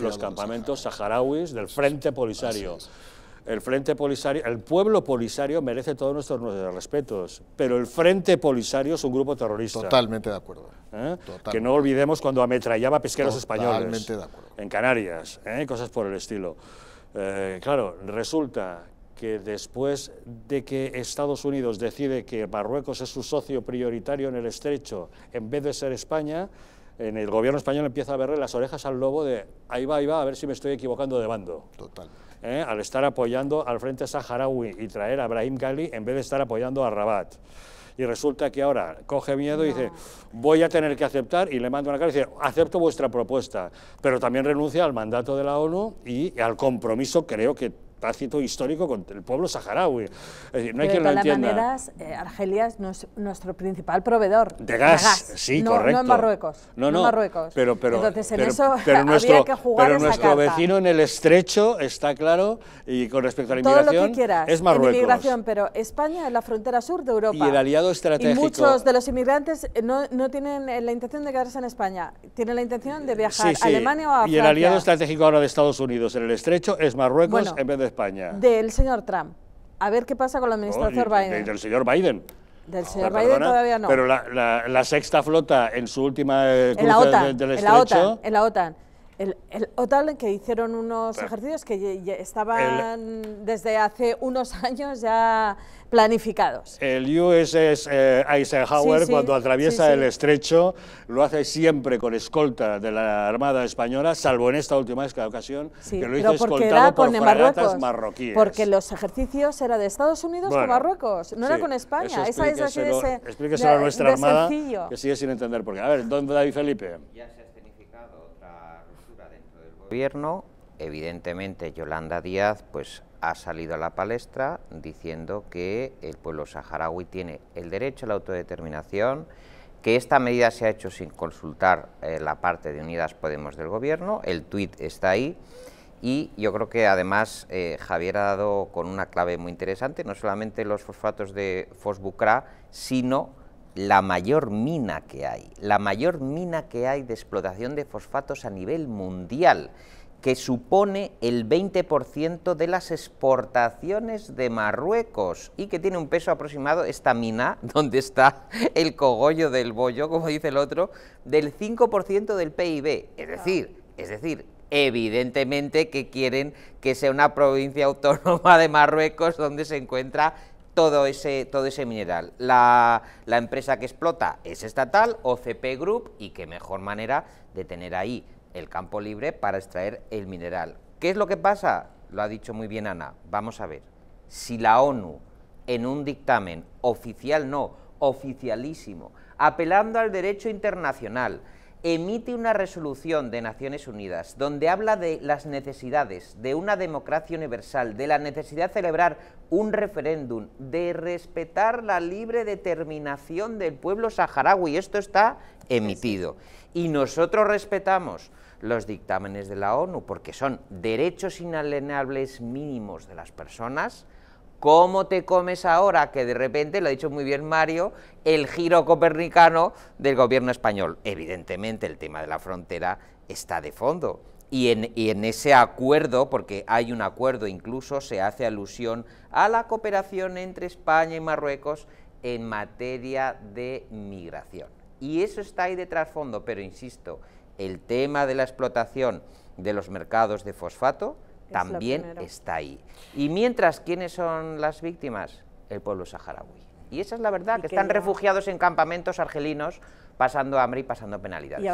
los campamentos saharauis del Frente Polisario el Frente Polisario, el pueblo polisario merece todos nuestros, respetos, pero el Frente Polisario es un grupo terrorista. Totalmente de acuerdo. ¿Eh? Que no olvidemos cuando ametrallaba pesqueros españoles. Totalmente de acuerdo. En Canarias, cosas por el estilo. Eh, claro, resulta que después de que Estados Unidos decide que Marruecos es su socio prioritario en el estrecho, en vez de ser España, en el gobierno español empieza a verle las orejas al lobo de ahí va, ahí va, a ver si me estoy equivocando de bando. Total. Eh, al estar apoyando al frente saharaui y traer a Brahim Ghali en vez de estar apoyando a Rabat y resulta que ahora coge miedo y dice, voy a tener que aceptar, y le mando una carta y dice, acepto vuestra propuesta, pero también renuncia al mandato de la ONU y al compromiso creo que tácito histórico con el pueblo saharaui. Es decir, no hay quien lo entienda. maneras, eh, Argelia es nuestro, principal proveedor de gas. Sí, correcto. No en Marruecos. No, no. Marruecos. Pero, Entonces, en eso (laughs) pero nuestro, que jugar pero nuestro vecino en el estrecho, está claro, y con respecto a la inmigración, Todo lo que quieras, es Marruecos. Inmigración, pero España es la frontera sur de Europa. Y el aliado estratégico. Y muchos de los inmigrantes eh, no, no tienen eh, la intención de quedarse en España, tienen la intención de viajar a Alemania o a Francia. Y el aliado estratégico ahora de Estados Unidos en el estrecho es Marruecos en vez de España. Del señor Trump. A ver qué pasa con la administración Biden. del señor Biden. Del ah, señor Biden todavía no. Pero la, sexta flota en su última eh, en la OTAN, en la OTAN. El, el que hicieron unos ejercicios que estaban desde hace unos (laughs) años ya planificados. El USS eh, Eisenhower, cuando atraviesa el estrecho, lo hace siempre con escolta de la Armada Española, salvo en esta última ocasión, que lo hizo escoltado por fragatas marroquíes. Porque los ejercicios eran de Estados Unidos o con Marruecos, no era con España. Esa es a nuestra Armada, que sigue sin entender por qué. A ver, ¿dónde David Felipe? gobierno, evidentemente Yolanda Díaz pues, ha salido a la palestra diciendo que el pueblo saharaui tiene el derecho a la autodeterminación, que esta medida se ha hecho sin consultar eh, la parte de Unidas Podemos del Gobierno, el tuit está ahí, y yo creo que además eh, Javier ha dado con una clave muy interesante, no solamente los fosfatos de fosbucra, sino la mayor mina que hay, la mayor mina que hay de explotación de fosfatos a nivel mundial, que supone el 20% de las exportaciones de Marruecos y que tiene un peso aproximado, esta mina, (laughs) donde está el cogollo del bollo, como dice el otro, del 5% del PIB. Es decir, es decir, evidentemente que quieren que sea una provincia (laughs) autónoma de Marruecos donde se encuentra todo ese, mineral. La, la empresa que explota es estatal, OCP Group, y qué mejor manera de tener ahí el campo libre para extraer el mineral. ¿Qué es lo que pasa? Lo ha dicho muy bien Ana. Vamos a ver. Si la ONU, en un dictamen oficial no, oficialísimo, apelando al derecho internacional, emite una resolución de Naciones Unidas donde habla de las necesidades de una democracia universal, de la necesidad de celebrar un referéndum, de respetar la libre determinación del pueblo saharaui. Esto está emitido. Y nosotros respetamos los dictámenes de la ONU porque son derechos inalienables mínimos de las personas ¿Cómo te comes ahora, que de repente, lo ha dicho muy bien Mario, el giro copernicano del gobierno español? Evidentemente el tema de la frontera está de fondo. Y en, y en, ese acuerdo, porque hay un acuerdo incluso, se hace alusión a la cooperación entre España y Marruecos en materia de migración. Y eso está ahí de trasfondo, pero insisto, el tema de la explotación de los mercados de fosfato también está ahí. Y mientras, ¿quiénes son las víctimas? El pueblo saharaui. Y esa es la verdad, que, están refugiados en campamentos argelinos pasando hambre y pasando penalidades. Y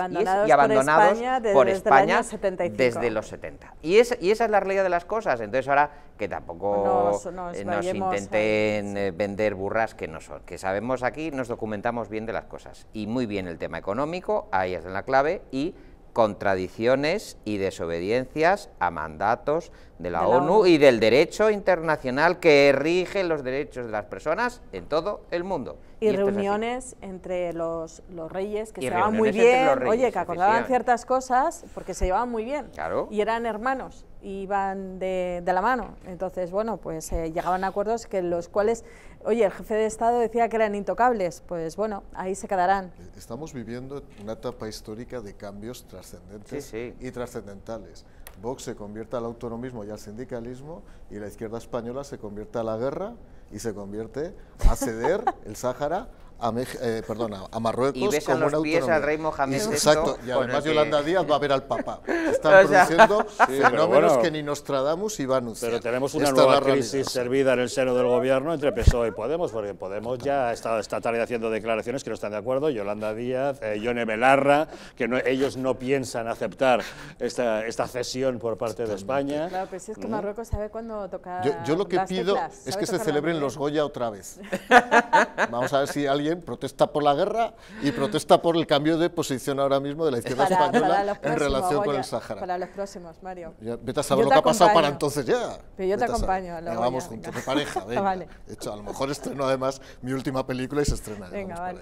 abandonados, por España, desde, los 70. Y, y esa es la realidad de las cosas. Entonces ahora que tampoco nos, intenten eh, vender burras que no son. Que sabemos aquí, nos documentamos bien de las cosas. Y muy bien el tema económico, ahí es la clave, y contradicciones y desobediencias a mandatos de la, ONU, ONU y del derecho internacional que rige los derechos de las personas en todo el mundo. Y, reuniones entre los, reyes que se llevaban muy bien, oye, que acordaban ciertas cosas porque se llevaban muy bien. Y eran hermanos, iban de, la mano. Entonces, bueno, pues eh, llegaban acuerdos que los cuales, oye, el jefe de Estado decía que eran intocables. Pues bueno, ahí se quedarán. Eh, estamos viviendo una etapa histórica de cambios trascendentes y trascendentales. Vox se convierte al autonomismo y al sindicalismo y la izquierda española se convierte a la guerra y se convierte a ceder el Sáhara a, eh, perdona, a Marruecos y besan como los pies al rey Mohamed VI. Exacto, y además Yolanda Díaz va a ver al Papa. (laughs) Están produciendo (laughs) fenómenos que ni Nostradamus iba a anunciar. Pero tenemos una nueva crisis servida en el seno del gobierno entre PSOE y Podemos, porque Podemos ya está esta tarde haciendo declaraciones que no están de acuerdo, Yolanda Díaz, eh, Yone Belarra, que ellos no piensan aceptar esta, esta cesión por parte de España. Claro, es que Marruecos sabe cuándo toca Yo, lo que pido es que se celebren los Goya otra vez. (laughs) Vamos a ver si alguien bien, protesta por la guerra y protesta por el cambio de posición ahora mismo de la izquierda española en relación con el Sáhara. Para los próximos, Mario. vete a saber lo que ha pasado para entonces ya. yo te acompaño. Lo vamos juntos, de (laughs) pareja. hecho, a lo mejor estreno además mi última película y se estrena. Venga,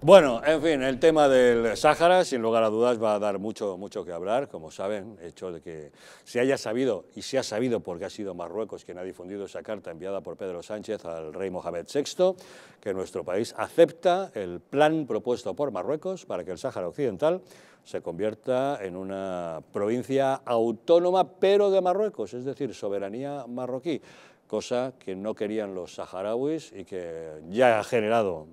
Bueno, en fin, el tema del Sáhara, sin lugar a dudas, va a dar mucho, mucho que hablar, como saben, hecho de que se haya sabido, y se ha sabido porque ha sido Marruecos quien ha difundido esa carta enviada por Pedro Sánchez al rey Mohamed VI, que nuestro país acepta el plan propuesto por Marruecos para que el Sáhara Occidental se convierta en una provincia autónoma, pero de Marruecos, es decir, soberanía marroquí, cosa que no querían los saharauis y que ya ha generado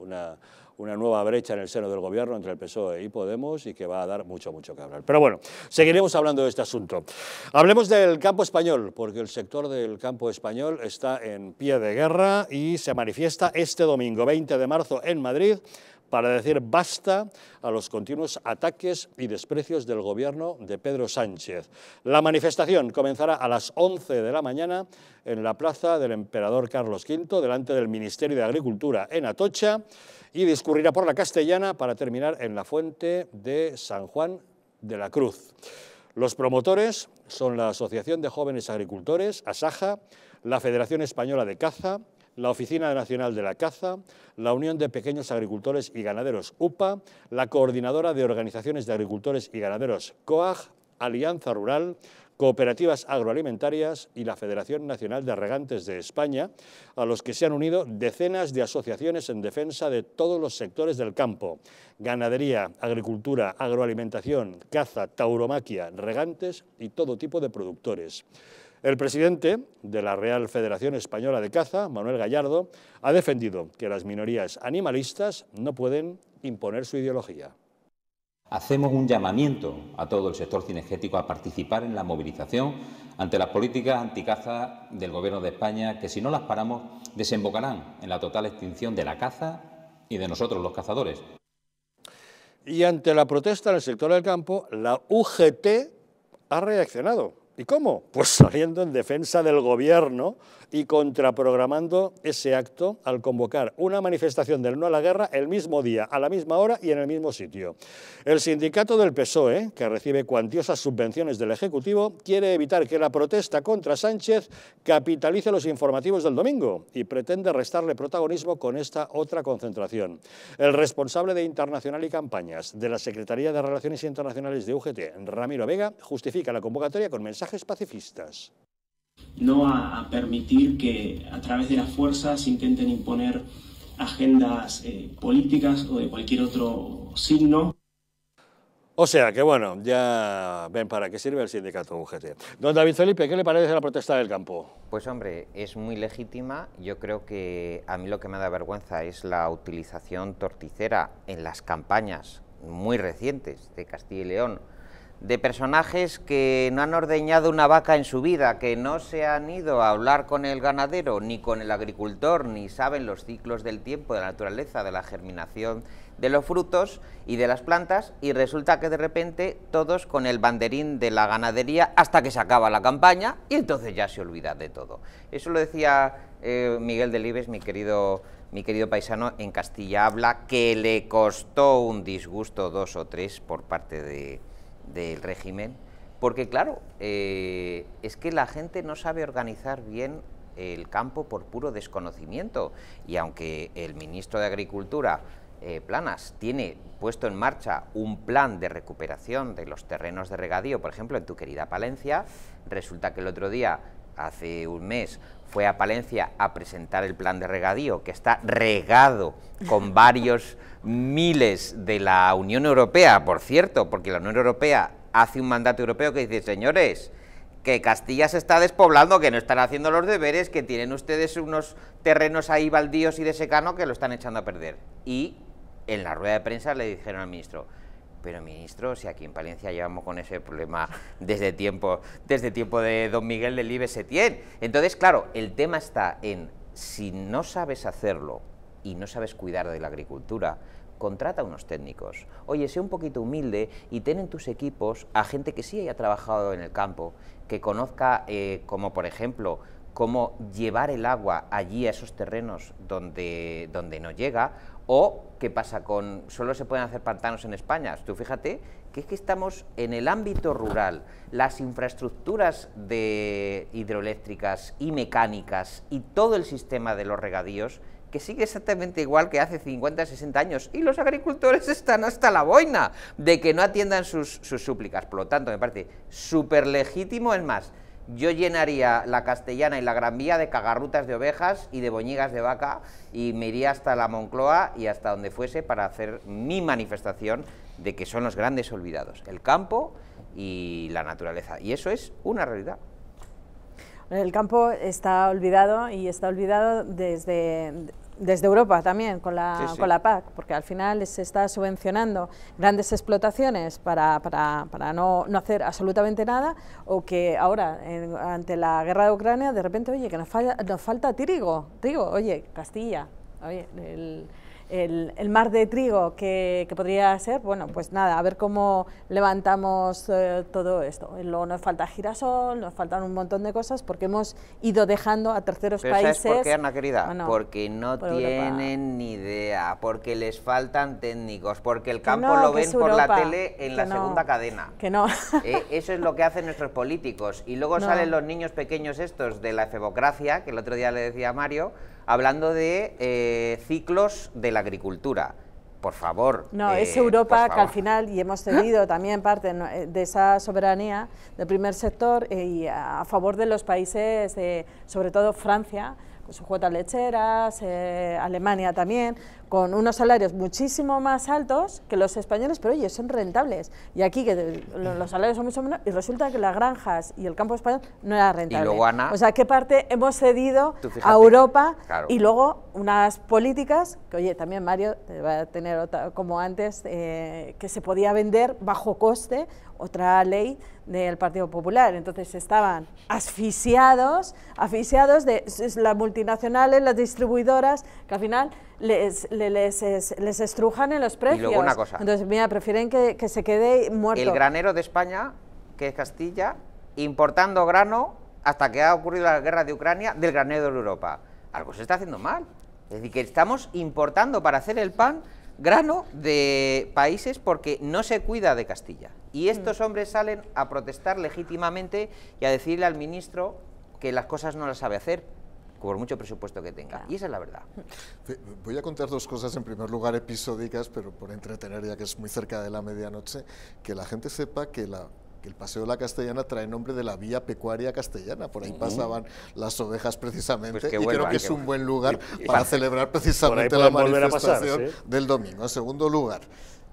una una nueva brecha en el seno del gobierno entre el PSOE y Podemos y que va a dar mucho, mucho que hablar. Pero bueno, seguiremos hablando de este asunto. Hablemos del campo español, porque el sector del campo español está en pie de guerra y se manifiesta este domingo 20 de marzo en Madrid para decir basta a los continuos ataques y desprecios del gobierno de Pedro Sánchez. La manifestación comenzará a las 11 de la mañana en la plaza del emperador Carlos V, delante del Ministerio de Agricultura en Atocha, y discurrirá por la castellana para terminar en la fuente de San Juan de la Cruz. Los promotores son la Asociación de Jóvenes Agricultores, ASAJA, la Federación Española de Caza, la Oficina Nacional de la Caza, la Unión de Pequeños Agricultores y Ganaderos UPA, la Coordinadora de Organizaciones de Agricultores y Ganaderos COAG, Alianza Rural, Cooperativas Agroalimentarias y la Federación Nacional de Regantes de España, a los que se han unido decenas de asociaciones en defensa de todos los sectores del campo, ganadería, agricultura, agroalimentación, caza, tauromaquia, regantes y todo tipo de productores. El presidente de la Real Federación Española de Caza, Manuel Gallardo, ha defendido que las minorías animalistas no pueden imponer su ideología. Hacemos un llamamiento a todo el sector cinegético a participar en la movilización ante las políticas anticaza del Gobierno de España, que si no las paramos desembocarán en la total extinción de la caza y de nosotros los cazadores. Y ante la protesta en el sector del campo, la UGT ha reaccionado. ¿Y cómo? Pues saliendo en defensa del gobierno y contraprogramando ese acto al convocar una manifestación del no a la guerra el mismo día, a la misma hora y en el mismo sitio. El sindicato del PSOE, que recibe cuantiosas subvenciones del Ejecutivo, quiere evitar que la protesta contra Sánchez capitalice los informativos del domingo y pretende restarle protagonismo con esta otra concentración. El responsable de Internacional y Campañas de la Secretaría de Relaciones Internacionales de UGT, Ramiro Vega, justifica la convocatoria con mensajes pacifistas no a, permitir que a través de las fuerzas intenten imponer agendas eh, políticas o de cualquier otro signo. O sea que bueno, ya ven para qué sirve el sindicato UGT. Don David Felipe, ¿qué le parece la protesta del campo? Pues hombre, es muy legítima. Yo creo que a mí lo que me da vergüenza es la utilización torticera en las campañas muy recientes de Castilla y León de personajes que no han ordeñado una vaca en su vida, que no se han ido a hablar con el ganadero ni con el agricultor, ni saben los ciclos del tiempo, de la naturaleza, de la germinación de los frutos y de las plantas, y resulta que de repente todos con el banderín de la ganadería hasta que se acaba la campaña y entonces ya se olvida de todo. Eso lo decía eh, Miguel Delibes, mi querido mi querido paisano en Castilla habla, que le costó un disgusto dos o tres por parte de, del régimen, porque claro, eh, es que la gente no sabe organizar bien el campo por puro desconocimiento y aunque el ministro de Agricultura eh, Planas tiene puesto en marcha un plan de recuperación de los terrenos de regadío, por ejemplo, en tu querida Palencia, resulta que el otro día, hace un mes, fue a Palencia a presentar el plan de regadío, que está regado con (laughs) varios miles de la Unión Europea, por cierto, porque la Unión Europea hace un mandato europeo que dice, señores, que Castilla se está despoblando, que no están haciendo los deberes, que tienen ustedes unos terrenos ahí baldíos y de secano que lo están echando a perder. Y en la rueda de prensa le dijeron al ministro, pero ministro, si aquí en Palencia llevamos con ese problema desde tiempo, desde tiempo de don Miguel del Ibe tiene Entonces, claro, el tema está en si no sabes hacerlo y no sabes cuidar de la agricultura, contrata a unos técnicos. Oye, sé un poquito humilde y ten en tus equipos a gente que sí haya trabajado en el campo, que conozca, eh, como por ejemplo, cómo llevar el agua allí a esos terrenos donde, donde no llega, o, ¿qué pasa con solo se pueden hacer pantanos en España? Tú fíjate que es que estamos en el ámbito rural, las infraestructuras de hidroeléctricas y mecánicas y todo el sistema de los regadíos que sigue exactamente igual que hace 50, 60 años y los agricultores están hasta la boina de que no atiendan sus, sus súplicas. Por lo tanto, me parece súper legítimo, es más, yo llenaría la Castellana y la Gran Vía de cagarrutas de ovejas y de boñigas de vaca y me iría hasta la Moncloa y hasta donde fuese para hacer mi manifestación de que son los grandes olvidados, el campo y la naturaleza. Y eso es una realidad. El campo está olvidado y está olvidado desde desde Europa también, con la, Con la PAC, porque al final se está subvencionando grandes explotaciones para, para, para no, no, hacer absolutamente nada, o que ahora, ante la guerra de Ucrania, de repente, oye, que nos, falla, nos falta trigo, trigo, oye, Castilla, oye, el el, mar de trigo que, podría ser, bueno, pues nada, a ver cómo levantamos eh, todo esto. Luego nos falta girasol, nos faltan un montón de cosas porque hemos ido dejando a terceros países. ¿sabes por qué, Ana querida? porque no tienen ni idea, porque les faltan técnicos, porque el campo lo ven por la tele en la segunda cadena. Que no. Eh, eso es lo que hacen nuestros políticos. Y luego salen los niños pequeños estos de la efebocracia, que el otro día le decía a Mario, hablando de eh, ciclos de la agricultura. Por favor. No, es eh, Europa que al final, y hemos cedido (gasps) también parte eh, de esa soberanía del primer sector y a favor de los países, sobre todo Francia, con sus cuotas lecheras, Alemania también, con unos salarios muchísimo más altos que los españoles, pero oye, son rentables. Y aquí que los salarios son mucho menos y resulta que las granjas y el campo español no eran rentable. o sea, ¿qué parte hemos cedido a Europa? Y luego unas políticas, que oye, también Mario va a tener como antes, eh, que se podía vender bajo coste otra ley del Partido Popular. Entonces estaban asfixiados, asfixiados de las multinacionales, las distribuidoras, que al final les, les, estrujan en los precios. Y luego una cosa. Entonces, mira, prefieren que, que se quede muerto. El granero de España, que es Castilla, importando grano hasta que ha ocurrido la guerra de Ucrania del granero de Europa. Algo se está haciendo mal. Es decir, que estamos importando para hacer el pan grano de países porque no se cuida de Castilla. Y mm. estos hombres salen a protestar legítimamente y a decirle al ministro que las cosas no las sabe hacer por mucho presupuesto que tenga. Y esa es la verdad. Voy a contar dos cosas, en primer lugar episódicas, pero por entretener ya que es muy cerca de la medianoche, que la gente sepa que la el Paseo de la Castellana trae nombre de la vía pecuaria castellana, por ahí pasaban las ovejas precisamente, pues y creo que, es un buen lugar para celebrar precisamente la manifestación del domingo. En segundo lugar,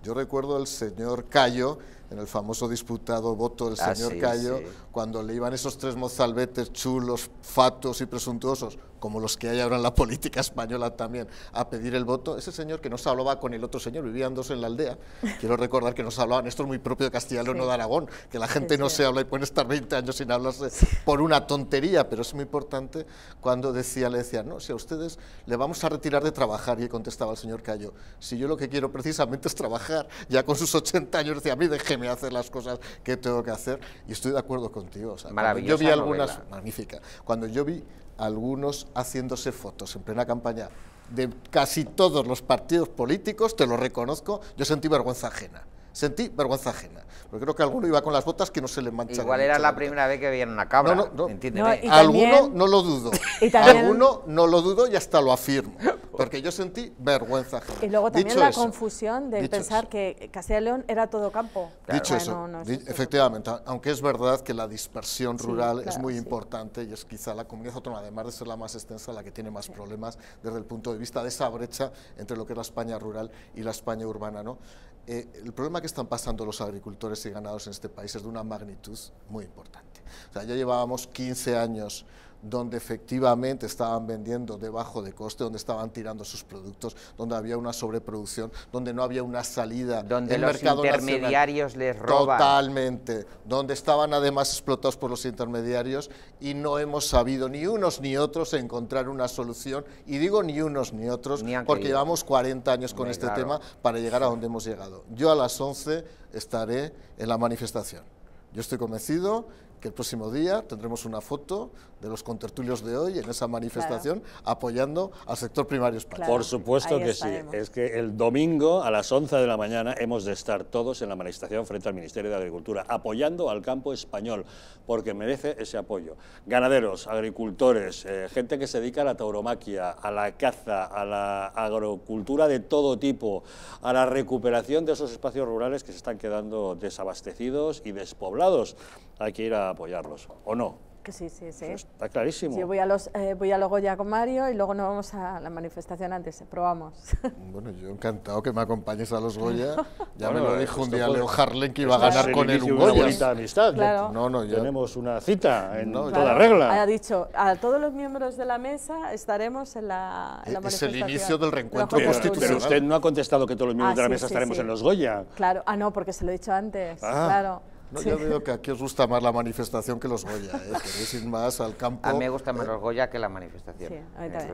yo recuerdo al señor Cayo, en el famoso disputado voto del ah, señor Cayo, cuando le iban esos tres mozalbetes chulos, fatos y presuntuosos, como los que hay ahora en la (laughs) política española también, a pedir el voto, ese señor que no se hablaba con el otro señor, vivían dos en la aldea, quiero recordar que no se hablaban, esto es muy propio de Castilla y de Aragón, que la gente no se habla y puede estar 20 años sin hablarse por una tontería, pero es muy importante cuando decía, le decía, no, si a ustedes le vamos a retirar de trabajar, y contestaba el señor Cayo, si yo lo que quiero precisamente es trabajar, ya con sus 80 años decía, a mí dejé que me hace las cosas que tengo que hacer. Y estoy de acuerdo contigo. O sea, yo vi algunas, magnífica, cuando yo vi algunos haciéndose fotos en plena campaña de casi todos los partidos políticos, te lo reconozco, yo sentí vergüenza ajena sentí vergüenza ajena. Porque creo que alguno iba con las botas que no se le manchaban. Igual era la primera vez que veían una cabra. No, no, no. alguno no lo dudo. (laughs) Y alguno no lo dudo y hasta lo afirmo. Porque yo sentí vergüenza. Y luego también la confusión de pensar que Castilla y León era todo campo. Dicho eso, efectivamente, aunque es verdad que la dispersión rural es muy importante y es quizá la comunidad autónoma, además de ser la más extensa, la que tiene más problemas desde el punto de vista de esa brecha entre lo que es la España rural y la España urbana. ¿no? Eh, el problema que están pasando los agricultores y ganados en este país es de una magnitud muy importante. O sea, ya llevábamos 15 años donde efectivamente estaban vendiendo debajo de coste, donde estaban tirando sus productos, donde había una sobreproducción, donde no había una salida. Donde los intermediarios les roban. Totalmente. Donde estaban además explotados por los intermediarios y no hemos sabido ni unos ni otros encontrar una solución. Y digo ni unos ni otros porque llevamos 40 años con este tema para llegar a donde hemos llegado. Yo a las 11 estaré en la manifestación. Yo estoy convencido que el próximo día tendremos una foto de los contertulios de hoy en esa manifestación apoyando al sector primario español. Por supuesto que sí. Es que el domingo a las 11 de la mañana hemos de estar todos en la manifestación frente al Ministerio de Agricultura apoyando al campo español porque merece ese apoyo. Ganaderos, agricultores, eh, gente que se dedica a la tauromaquia, a la caza, a la agricultura de todo tipo, a la recuperación de esos espacios rurales que se están quedando desabastecidos y despoblados. Hay que ir a apoyarlos, ¿o no? Que sí, sí, sí. está clarísimo. Yo voy, a los, eh, voy a Goya con Mario y luego nos vamos a la manifestación antes, eh, probamos. (laughs) Bueno, yo encantado que me acompañes a los Goya. Ya me lo eh, dijo un día Leo Harlen que iba a ganar con el un Goya. Una amistad. No, no, ya. Tenemos una cita en toda regla. Ha dicho, a todos los miembros de la mesa estaremos en la, manifestación. Es el inicio del reencuentro constitucional. Pero usted no ha contestado que todos los miembros ah, de la mesa estaremos en los Goya. Claro, ah, no, porque se lo he dicho antes, ah. claro. No, Yo veo que aquí os gusta más la manifestación que los Goya, ¿eh? queréis ir más al campo. A mí me gusta más los Goya que la manifestación.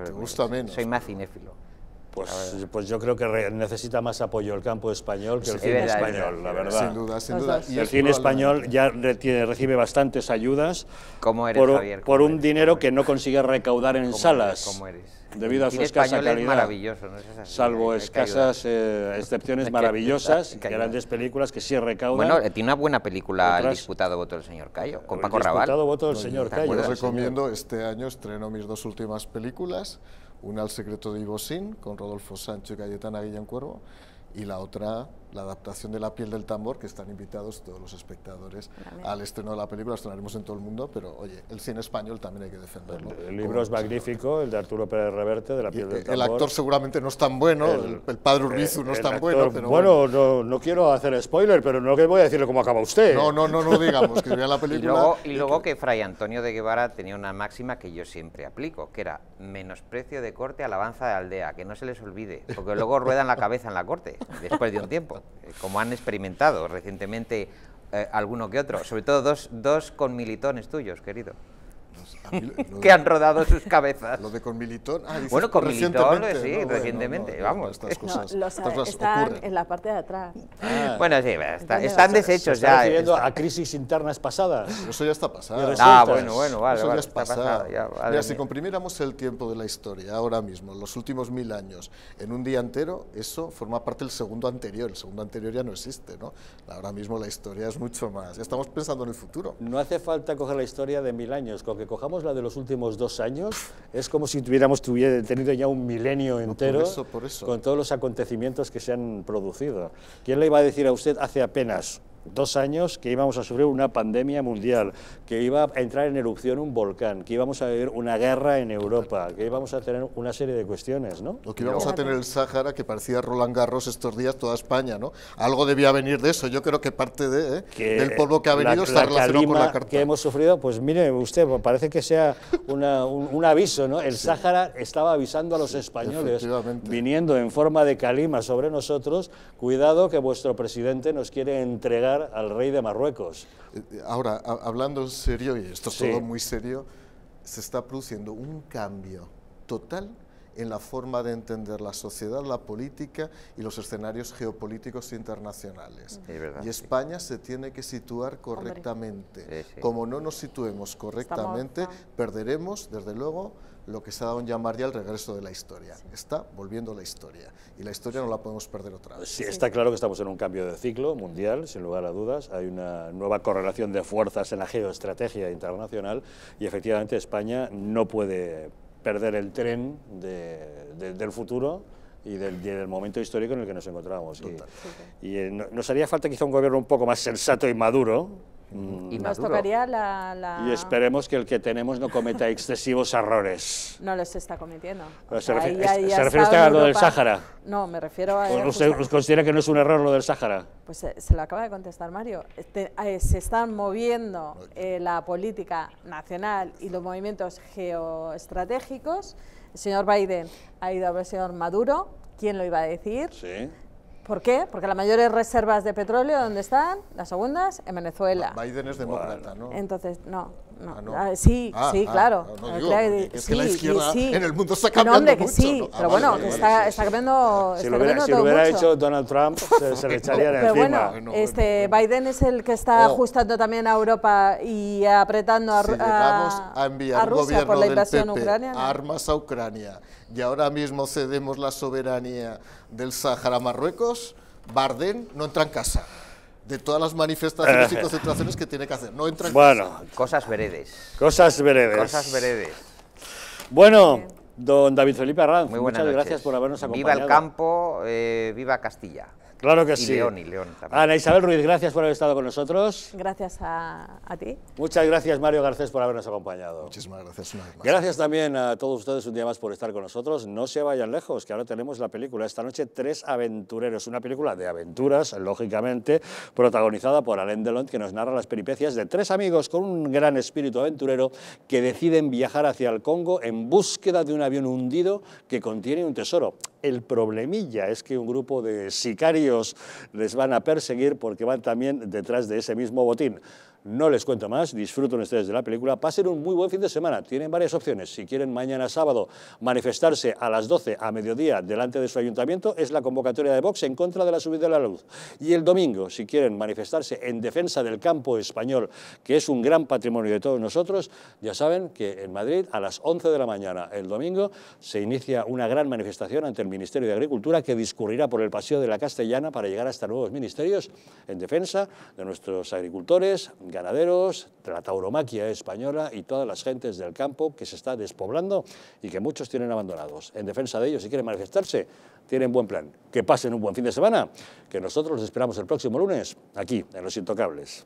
Sí, gusta menos? Soy más cinéfilo. Pues, pues, yo creo que necesita más apoyo el campo español que el cine español, la verdad. Sin duda, sin duda. el cine español ya recibe bastantes ayudas eres, por, un dinero que no consigue recaudar en salas. eres? debido a su escasa calidad, salvo escasas eh, excepciones maravillosas, (laughs) grandes películas que sí recaudan. Bueno, eh, tiene una buena película El disputado voto del señor Cayo, con Paco Rabal. El disputado voto del pues, señor Cayo. Yo recomiendo, este año estreno mis dos últimas películas, una El secreto de Sin, con Rodolfo Sancho y Cayetana Guillén Cuervo, y la otra la adaptación de La piel del tambor, que están invitados todos los espectadores al estreno de la película, estrenaremos en todo el mundo, pero oye, el cine español también hay que defenderlo. El, libro es magnífico, el de Arturo Pérez Reverte, de La piel del tambor. El actor seguramente no es tan bueno, el, padre Urrizu no es tan bueno, bueno. No, no, quiero hacer spoiler, pero no que voy a decirle cómo acaba usted. No, no, no, no digamos, que vea la película. y luego, y luego que Fray Antonio de Guevara tenía una máxima que yo siempre aplico, que era menosprecio de corte, alabanza de aldea, que no se les olvide, porque luego ruedan la cabeza en la corte, después de un tiempo. Eh, como han experimentado recientemente eh, alguno que otro, sobre todo dos, dos con militones tuyos, querido que han rodado sus cabezas. Lo de con Militón. Ah, bueno, con Militón, pues sí, recientemente, vamos. estas cosas, estas cosas están en la parte de atrás. Ah. bueno, sí, está, están deshechos se está ya. a crisis internas pasadas. Eso ya está pasado. Ah, bueno, bueno, vale. Eso vale, ya está pasado. Ya, Mira, si comprimiéramos el tiempo de la historia ahora mismo, los últimos mil años, en un día entero, eso forma parte del segundo anterior. El segundo anterior ya no existe, ¿no? Ahora mismo la historia es mucho más. Ya Estamos pensando en el futuro. No hace falta coger la historia de mil años, con que cojamos la de los últimos dos años, es como si tuviéramos tenido ya un milenio entero con todos los acontecimientos que se han producido. ¿Quién le iba a decir a usted hace apenas dos años que íbamos a sufrir una pandemia mundial, que iba a entrar en erupción un volcán, que íbamos a vivir una guerra en Europa, que íbamos a tener una serie de cuestiones, ¿no? Lo que íbamos a tener el Sáhara, que parecía Roland Garros estos días, toda España, ¿no? Algo debía venir de eso, yo creo que parte de, ¿eh? del polvo que ha venido está relacionado con la carta. que hemos sufrido, pues mire usted, parece que sea una, un, aviso, ¿no? El Sáhara estaba avisando a los españoles, viniendo en forma de calima sobre nosotros, cuidado que vuestro presidente nos quiere entregar al rey de Marruecos. Ahora, hablando en serio, y esto es todo muy serio, se está produciendo un cambio total en la forma de entender la sociedad, la política y los escenarios geopolíticos internacionales. y España se tiene que situar correctamente. Como no nos situemos correctamente, perderemos, desde luego, lo que se ha dado en llamar ya el regreso de la historia. Está volviendo la historia y la historia no la podemos perder otra vez. Sí, está claro que estamos en un cambio de ciclo mundial, sin lugar a dudas. Hay una nueva correlación de fuerzas en la geoestrategia internacional y efectivamente España no puede perder el tren del futuro y del, momento histórico en el que nos encontramos. Y, eh, nos haría falta quizá un gobierno un poco más sensato y maduro Mm, y tocaría la, Y esperemos que el que tenemos no cometa excesivos errores. No los está cometiendo. ¿Se, refiere usted a lo del Sáhara? No, me refiero a... ¿Usted pues, considera que no es un error lo del Sáhara? Pues eh, se lo acaba de contestar Mario. Este, eh, se están moviendo eh, la política nacional y los movimientos geoestratégicos. El señor Biden ha ido a ver al señor Maduro. ¿Quién lo iba a decir? Sí ¿Por qué? Porque las mayores reservas de petróleo, ¿dónde están? Las segundas, en Venezuela. Biden es demócrata, ¿no? Entonces, no. no. sí, sí, claro. la izquierda en el mundo está cambiando hombre, que mucho, sí, pero bueno, está, cambiando Si lo hubiera, si hubiera hecho Donald Trump, (laughs) se, le echaría encima. Pero ah, bueno, este, Biden es el que está oh. ajustando también a Europa y apretando a, a, a, enviar Rusia por la invasión armas a Ucrania y ahora mismo cedemos la soberanía del Sahara a Marruecos, Bardem no entra en casa. De todas las manifestaciones y eh. concentraciones que tiene que hacer, no entra en bueno, Cosas veredes. Cosas veredes. Cosas veredes. Bueno, don David Felipe Arranz, muchas gracias por habernos acompañado. Viva el campo, eh, viva Castilla. Claro que sí. León, y León Ana Isabel Ruiz, gracias por haber estado con nosotros. Gracias a, ti. Muchas gracias, Mario Garcés, por habernos acompañado. Muchísimas gracias Gracias también a todos ustedes un día más por estar con nosotros. No se vayan lejos, que ahora tenemos la película esta noche, Tres Aventureros, una película de aventuras, lógicamente, protagonizada por Alain Delon, que nos narra las peripecias de tres amigos con un gran espíritu aventurero que deciden viajar hacia el Congo en búsqueda de un avión hundido que contiene un tesoro. El problemilla es que un grupo de sicarios les van a perseguir porque van también detrás de ese mismo botín. No les cuento más, disfruten ustedes de la película, pasen un muy buen fin de semana, tienen varias opciones. Si quieren mañana sábado manifestarse a las 12 a mediodía delante de su ayuntamiento, es la convocatoria de Vox en contra de la subida de la luz. Y el domingo, si quieren manifestarse en defensa del campo español, que es un gran patrimonio de todos nosotros, ya saben que en Madrid a las 11 de la mañana el domingo se inicia una gran manifestación ante el Ministerio de Agricultura que discurrirá por el Paseo de la Castellana para llegar hasta nuevos ministerios en defensa de nuestros agricultores, ganaderos, la tauromaquia española y todas las gentes del campo que se está despoblando y que muchos tienen abandonados. En defensa de ellos, si quieren manifestarse, tienen buen plan. Que pasen un buen fin de semana, que nosotros los esperamos el próximo lunes, aquí, en Los Intocables.